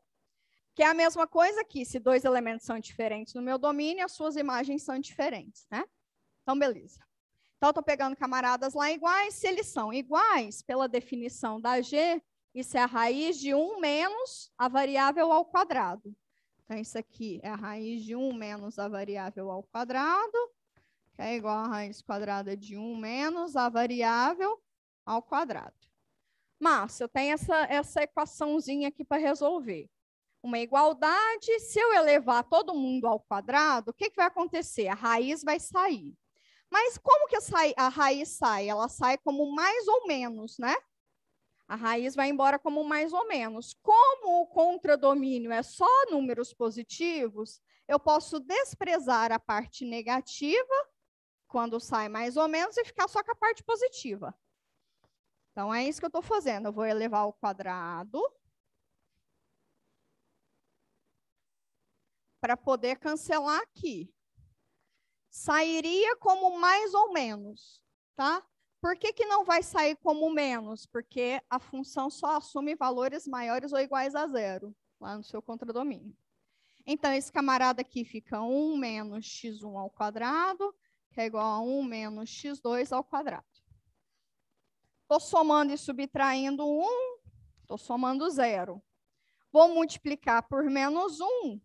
Que é a mesma coisa que se dois elementos são diferentes no meu domínio, as suas imagens são diferentes, né? Então, beleza. Então, estou pegando camaradas lá iguais, se eles são iguais, pela definição da G, isso é a raiz de 1 menos a variável ao quadrado. Então, isso aqui é a raiz de 1 menos a variável ao quadrado, que é igual a raiz quadrada de 1 menos a variável ao quadrado. Márcio, eu tenho essa, essa equaçãozinha aqui para resolver. Uma igualdade, se eu elevar todo mundo ao quadrado, o que, que vai acontecer? A raiz vai sair. Mas como que a, a raiz sai? Ela sai como mais ou menos, né? A raiz vai embora como mais ou menos. Como o contradomínio é só números positivos, eu posso desprezar a parte negativa, quando sai mais ou menos, e ficar só com a parte positiva. Então, é isso que eu estou fazendo. Eu vou elevar ao quadrado para poder cancelar aqui sairia como mais ou menos, tá? Por que, que não vai sair como menos? Porque a função só assume valores maiores ou iguais a zero, lá no seu contradomínio. Então, esse camarada aqui fica 1 menos x1 ao quadrado, que é igual a 1 menos x2 ao quadrado. Estou somando e subtraindo 1, estou somando 0. Vou multiplicar por menos 1,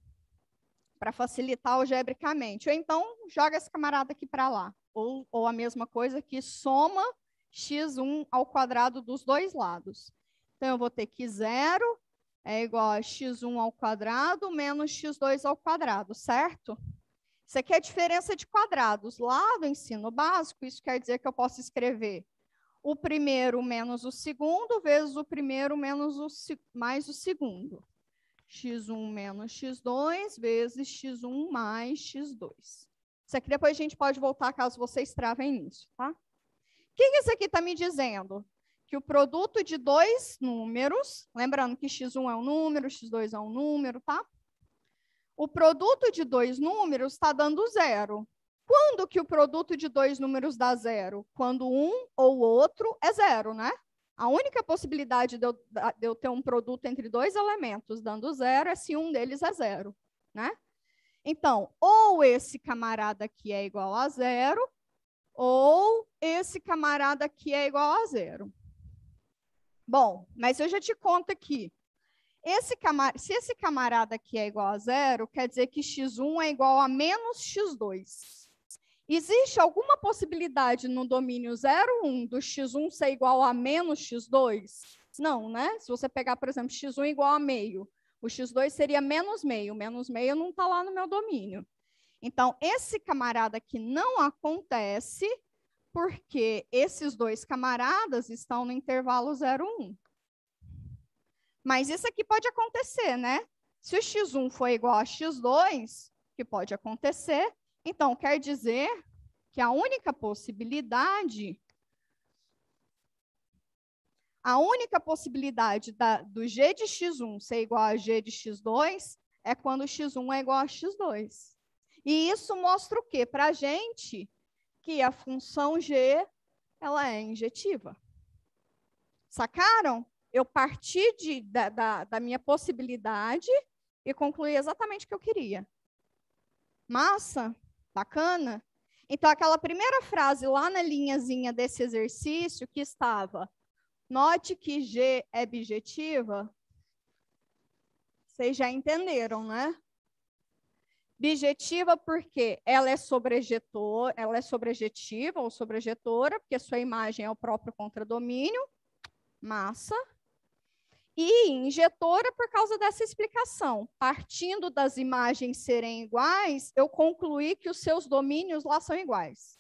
para facilitar algebricamente. Ou então, joga esse camarada aqui para lá. Ou, ou a mesma coisa que soma x1 ao quadrado dos dois lados. Então, eu vou ter que zero é igual a x1 ao quadrado menos x2 ao quadrado, certo? Isso aqui é a diferença de quadrados. Lá do ensino básico, isso quer dizer que eu posso escrever o primeiro menos o segundo vezes o primeiro menos o, mais o segundo x1 menos x2 vezes x1 mais x2. Isso aqui depois a gente pode voltar caso vocês travem nisso, tá? O que, que isso aqui está me dizendo? Que o produto de dois números, lembrando que x1 é um número, x2 é um número, tá? O produto de dois números está dando zero. Quando que o produto de dois números dá zero? Quando um ou outro é zero, né? A única possibilidade de eu, de eu ter um produto entre dois elementos dando zero é se um deles é zero, né? Então, ou esse camarada aqui é igual a zero, ou esse camarada aqui é igual a zero. Bom, mas eu já te conto aqui. Esse camar... Se esse camarada aqui é igual a zero, quer dizer que x1 é igual a menos x2. Existe alguma possibilidade no domínio 01 do x1 ser igual a menos x2? Não, né? Se você pegar, por exemplo, x1 igual a meio, o x2 seria menos meio. Menos meio não está lá no meu domínio. Então, esse camarada aqui não acontece porque esses dois camaradas estão no intervalo 01. Mas isso aqui pode acontecer, né? Se o x1 for igual a x2, que pode acontecer, então, quer dizer que a única possibilidade a única possibilidade da, do g de x1 ser igual a g de x2 é quando x1 é igual a x2. E isso mostra o quê? Para a gente que a função g ela é injetiva. Sacaram? Eu parti de, da, da, da minha possibilidade e concluí exatamente o que eu queria. Massa? Bacana? Então, aquela primeira frase lá na linhazinha desse exercício que estava: note que G é bijetiva. Vocês já entenderam, né? Bijetiva porque ela é sobrejetor, ela é sobrejetiva ou sobrejetora, porque sua imagem é o próprio contradomínio, massa e injetora por causa dessa explicação. Partindo das imagens serem iguais, eu concluí que os seus domínios lá são iguais.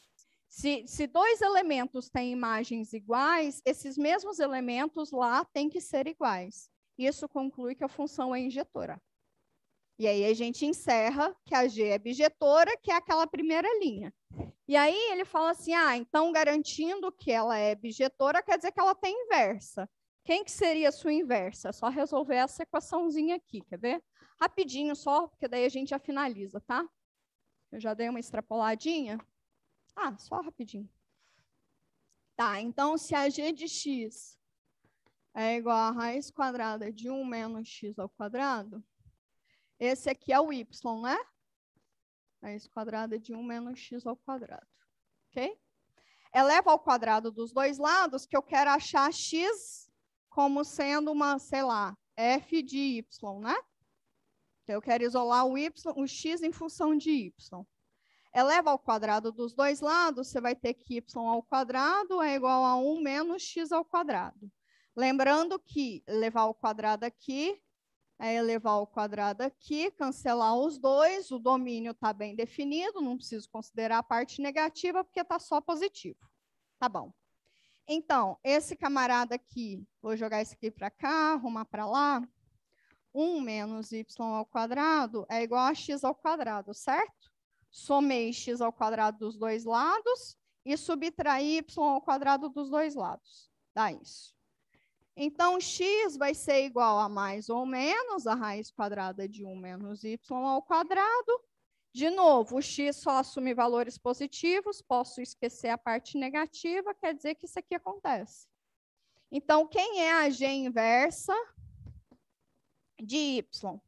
Se, se dois elementos têm imagens iguais, esses mesmos elementos lá têm que ser iguais. Isso conclui que a função é injetora. E aí a gente encerra que a G é bijetora, que é aquela primeira linha. E aí ele fala assim: ah, então garantindo que ela é bijetora, quer dizer que ela tem inversa. Quem que seria a sua inversa? É só resolver essa equaçãozinha aqui, quer ver? Rapidinho só, porque daí a gente já finaliza, tá? Eu já dei uma extrapoladinha. Ah, só rapidinho. Tá, então se a g de x é igual a raiz quadrada de 1 menos x ao quadrado, esse aqui é o y, né? Raiz quadrada de 1 menos x ao quadrado, ok? Eleva ao quadrado dos dois lados que eu quero achar x como sendo uma, sei lá, f de y, né? Então, eu quero isolar o y, o x em função de y. Eleva ao quadrado dos dois lados, você vai ter que y ao quadrado é igual a 1 menos x ao quadrado. Lembrando que levar ao quadrado aqui é elevar ao quadrado aqui, cancelar os dois, o domínio está bem definido, não preciso considerar a parte negativa, porque está só positivo. Tá bom. Então, esse camarada aqui, vou jogar esse aqui para cá, arrumar para lá. 1 menos y ao quadrado é igual a x ao quadrado, certo? Somei x ao quadrado dos dois lados e subtraí y ao quadrado dos dois lados. Dá isso. Então, x vai ser igual a mais ou menos a raiz quadrada é de 1 menos y ao quadrado de novo, o X só assume valores positivos, posso esquecer a parte negativa, quer dizer que isso aqui acontece. Então, quem é a G inversa de Y?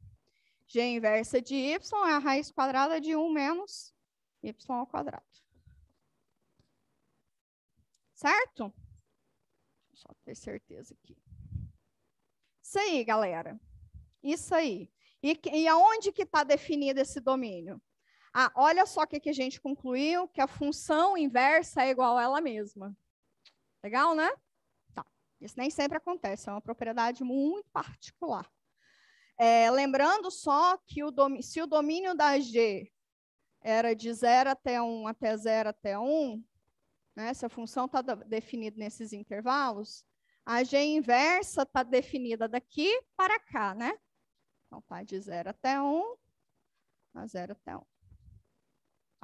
G inversa de Y é a raiz quadrada de 1 menos Y ao quadrado. Certo? Só ter certeza aqui. Isso aí, galera. Isso aí. E, e aonde que está definido esse domínio? Ah, olha só o que, que a gente concluiu, que a função inversa é igual a ela mesma. Legal, né? Tá. Isso nem sempre acontece, é uma propriedade muito particular. É, lembrando só que o se o domínio da G era de 0 até 1 um, até 0 até 1, um, né, se a função está definida nesses intervalos, a G inversa está definida daqui para cá, né? Então, está de 0 até 1, um, a tá 0 até 1. Um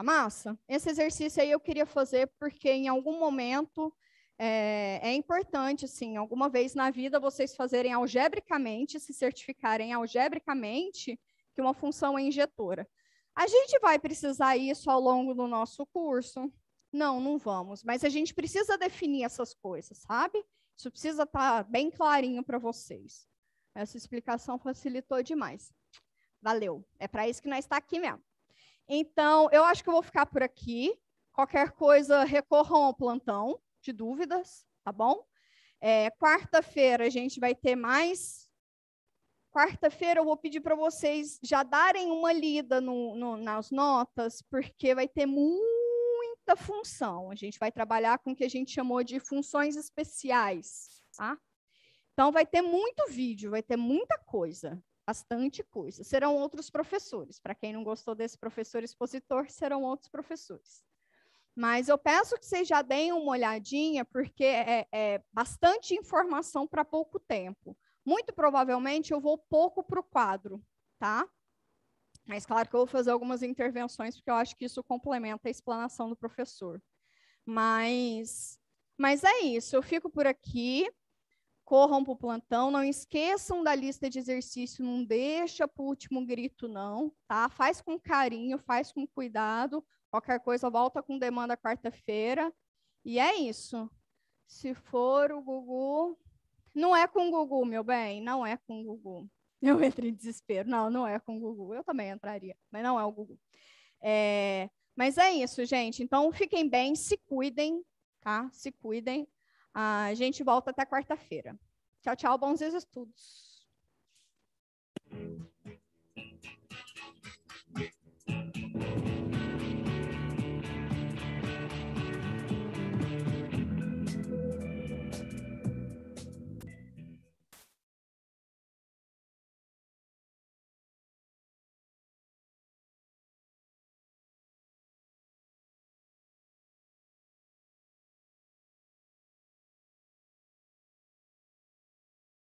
a massa. Esse exercício aí eu queria fazer porque em algum momento é, é importante, assim, alguma vez na vida vocês fazerem algebricamente, se certificarem algebricamente que uma função é injetora. A gente vai precisar isso ao longo do nosso curso? Não, não vamos, mas a gente precisa definir essas coisas, sabe? Isso precisa estar tá bem clarinho para vocês. Essa explicação facilitou demais. Valeu. É para isso que nós está aqui mesmo. Então, eu acho que eu vou ficar por aqui. Qualquer coisa, recorram ao plantão de dúvidas, tá bom? É, Quarta-feira a gente vai ter mais. Quarta-feira eu vou pedir para vocês já darem uma lida no, no, nas notas, porque vai ter muita função. A gente vai trabalhar com o que a gente chamou de funções especiais, tá? Então, vai ter muito vídeo, vai ter muita coisa bastante coisa. Serão outros professores. Para quem não gostou desse professor expositor, serão outros professores. Mas eu peço que vocês já deem uma olhadinha, porque é, é bastante informação para pouco tempo. Muito provavelmente eu vou pouco para o quadro, tá? Mas claro que eu vou fazer algumas intervenções, porque eu acho que isso complementa a explanação do professor. Mas, mas é isso, eu fico por aqui corram para o plantão, não esqueçam da lista de exercício, não deixa para o último grito, não, tá? Faz com carinho, faz com cuidado, qualquer coisa volta com demanda quarta-feira, e é isso. Se for o Gugu, não é com o Gugu, meu bem, não é com o Gugu. Eu entro em desespero, não, não é com o Gugu, eu também entraria, mas não é o Gugu. É... Mas é isso, gente, então fiquem bem, se cuidem, tá? Se cuidem, a gente volta até quarta-feira. Tchau, tchau, bons estudos.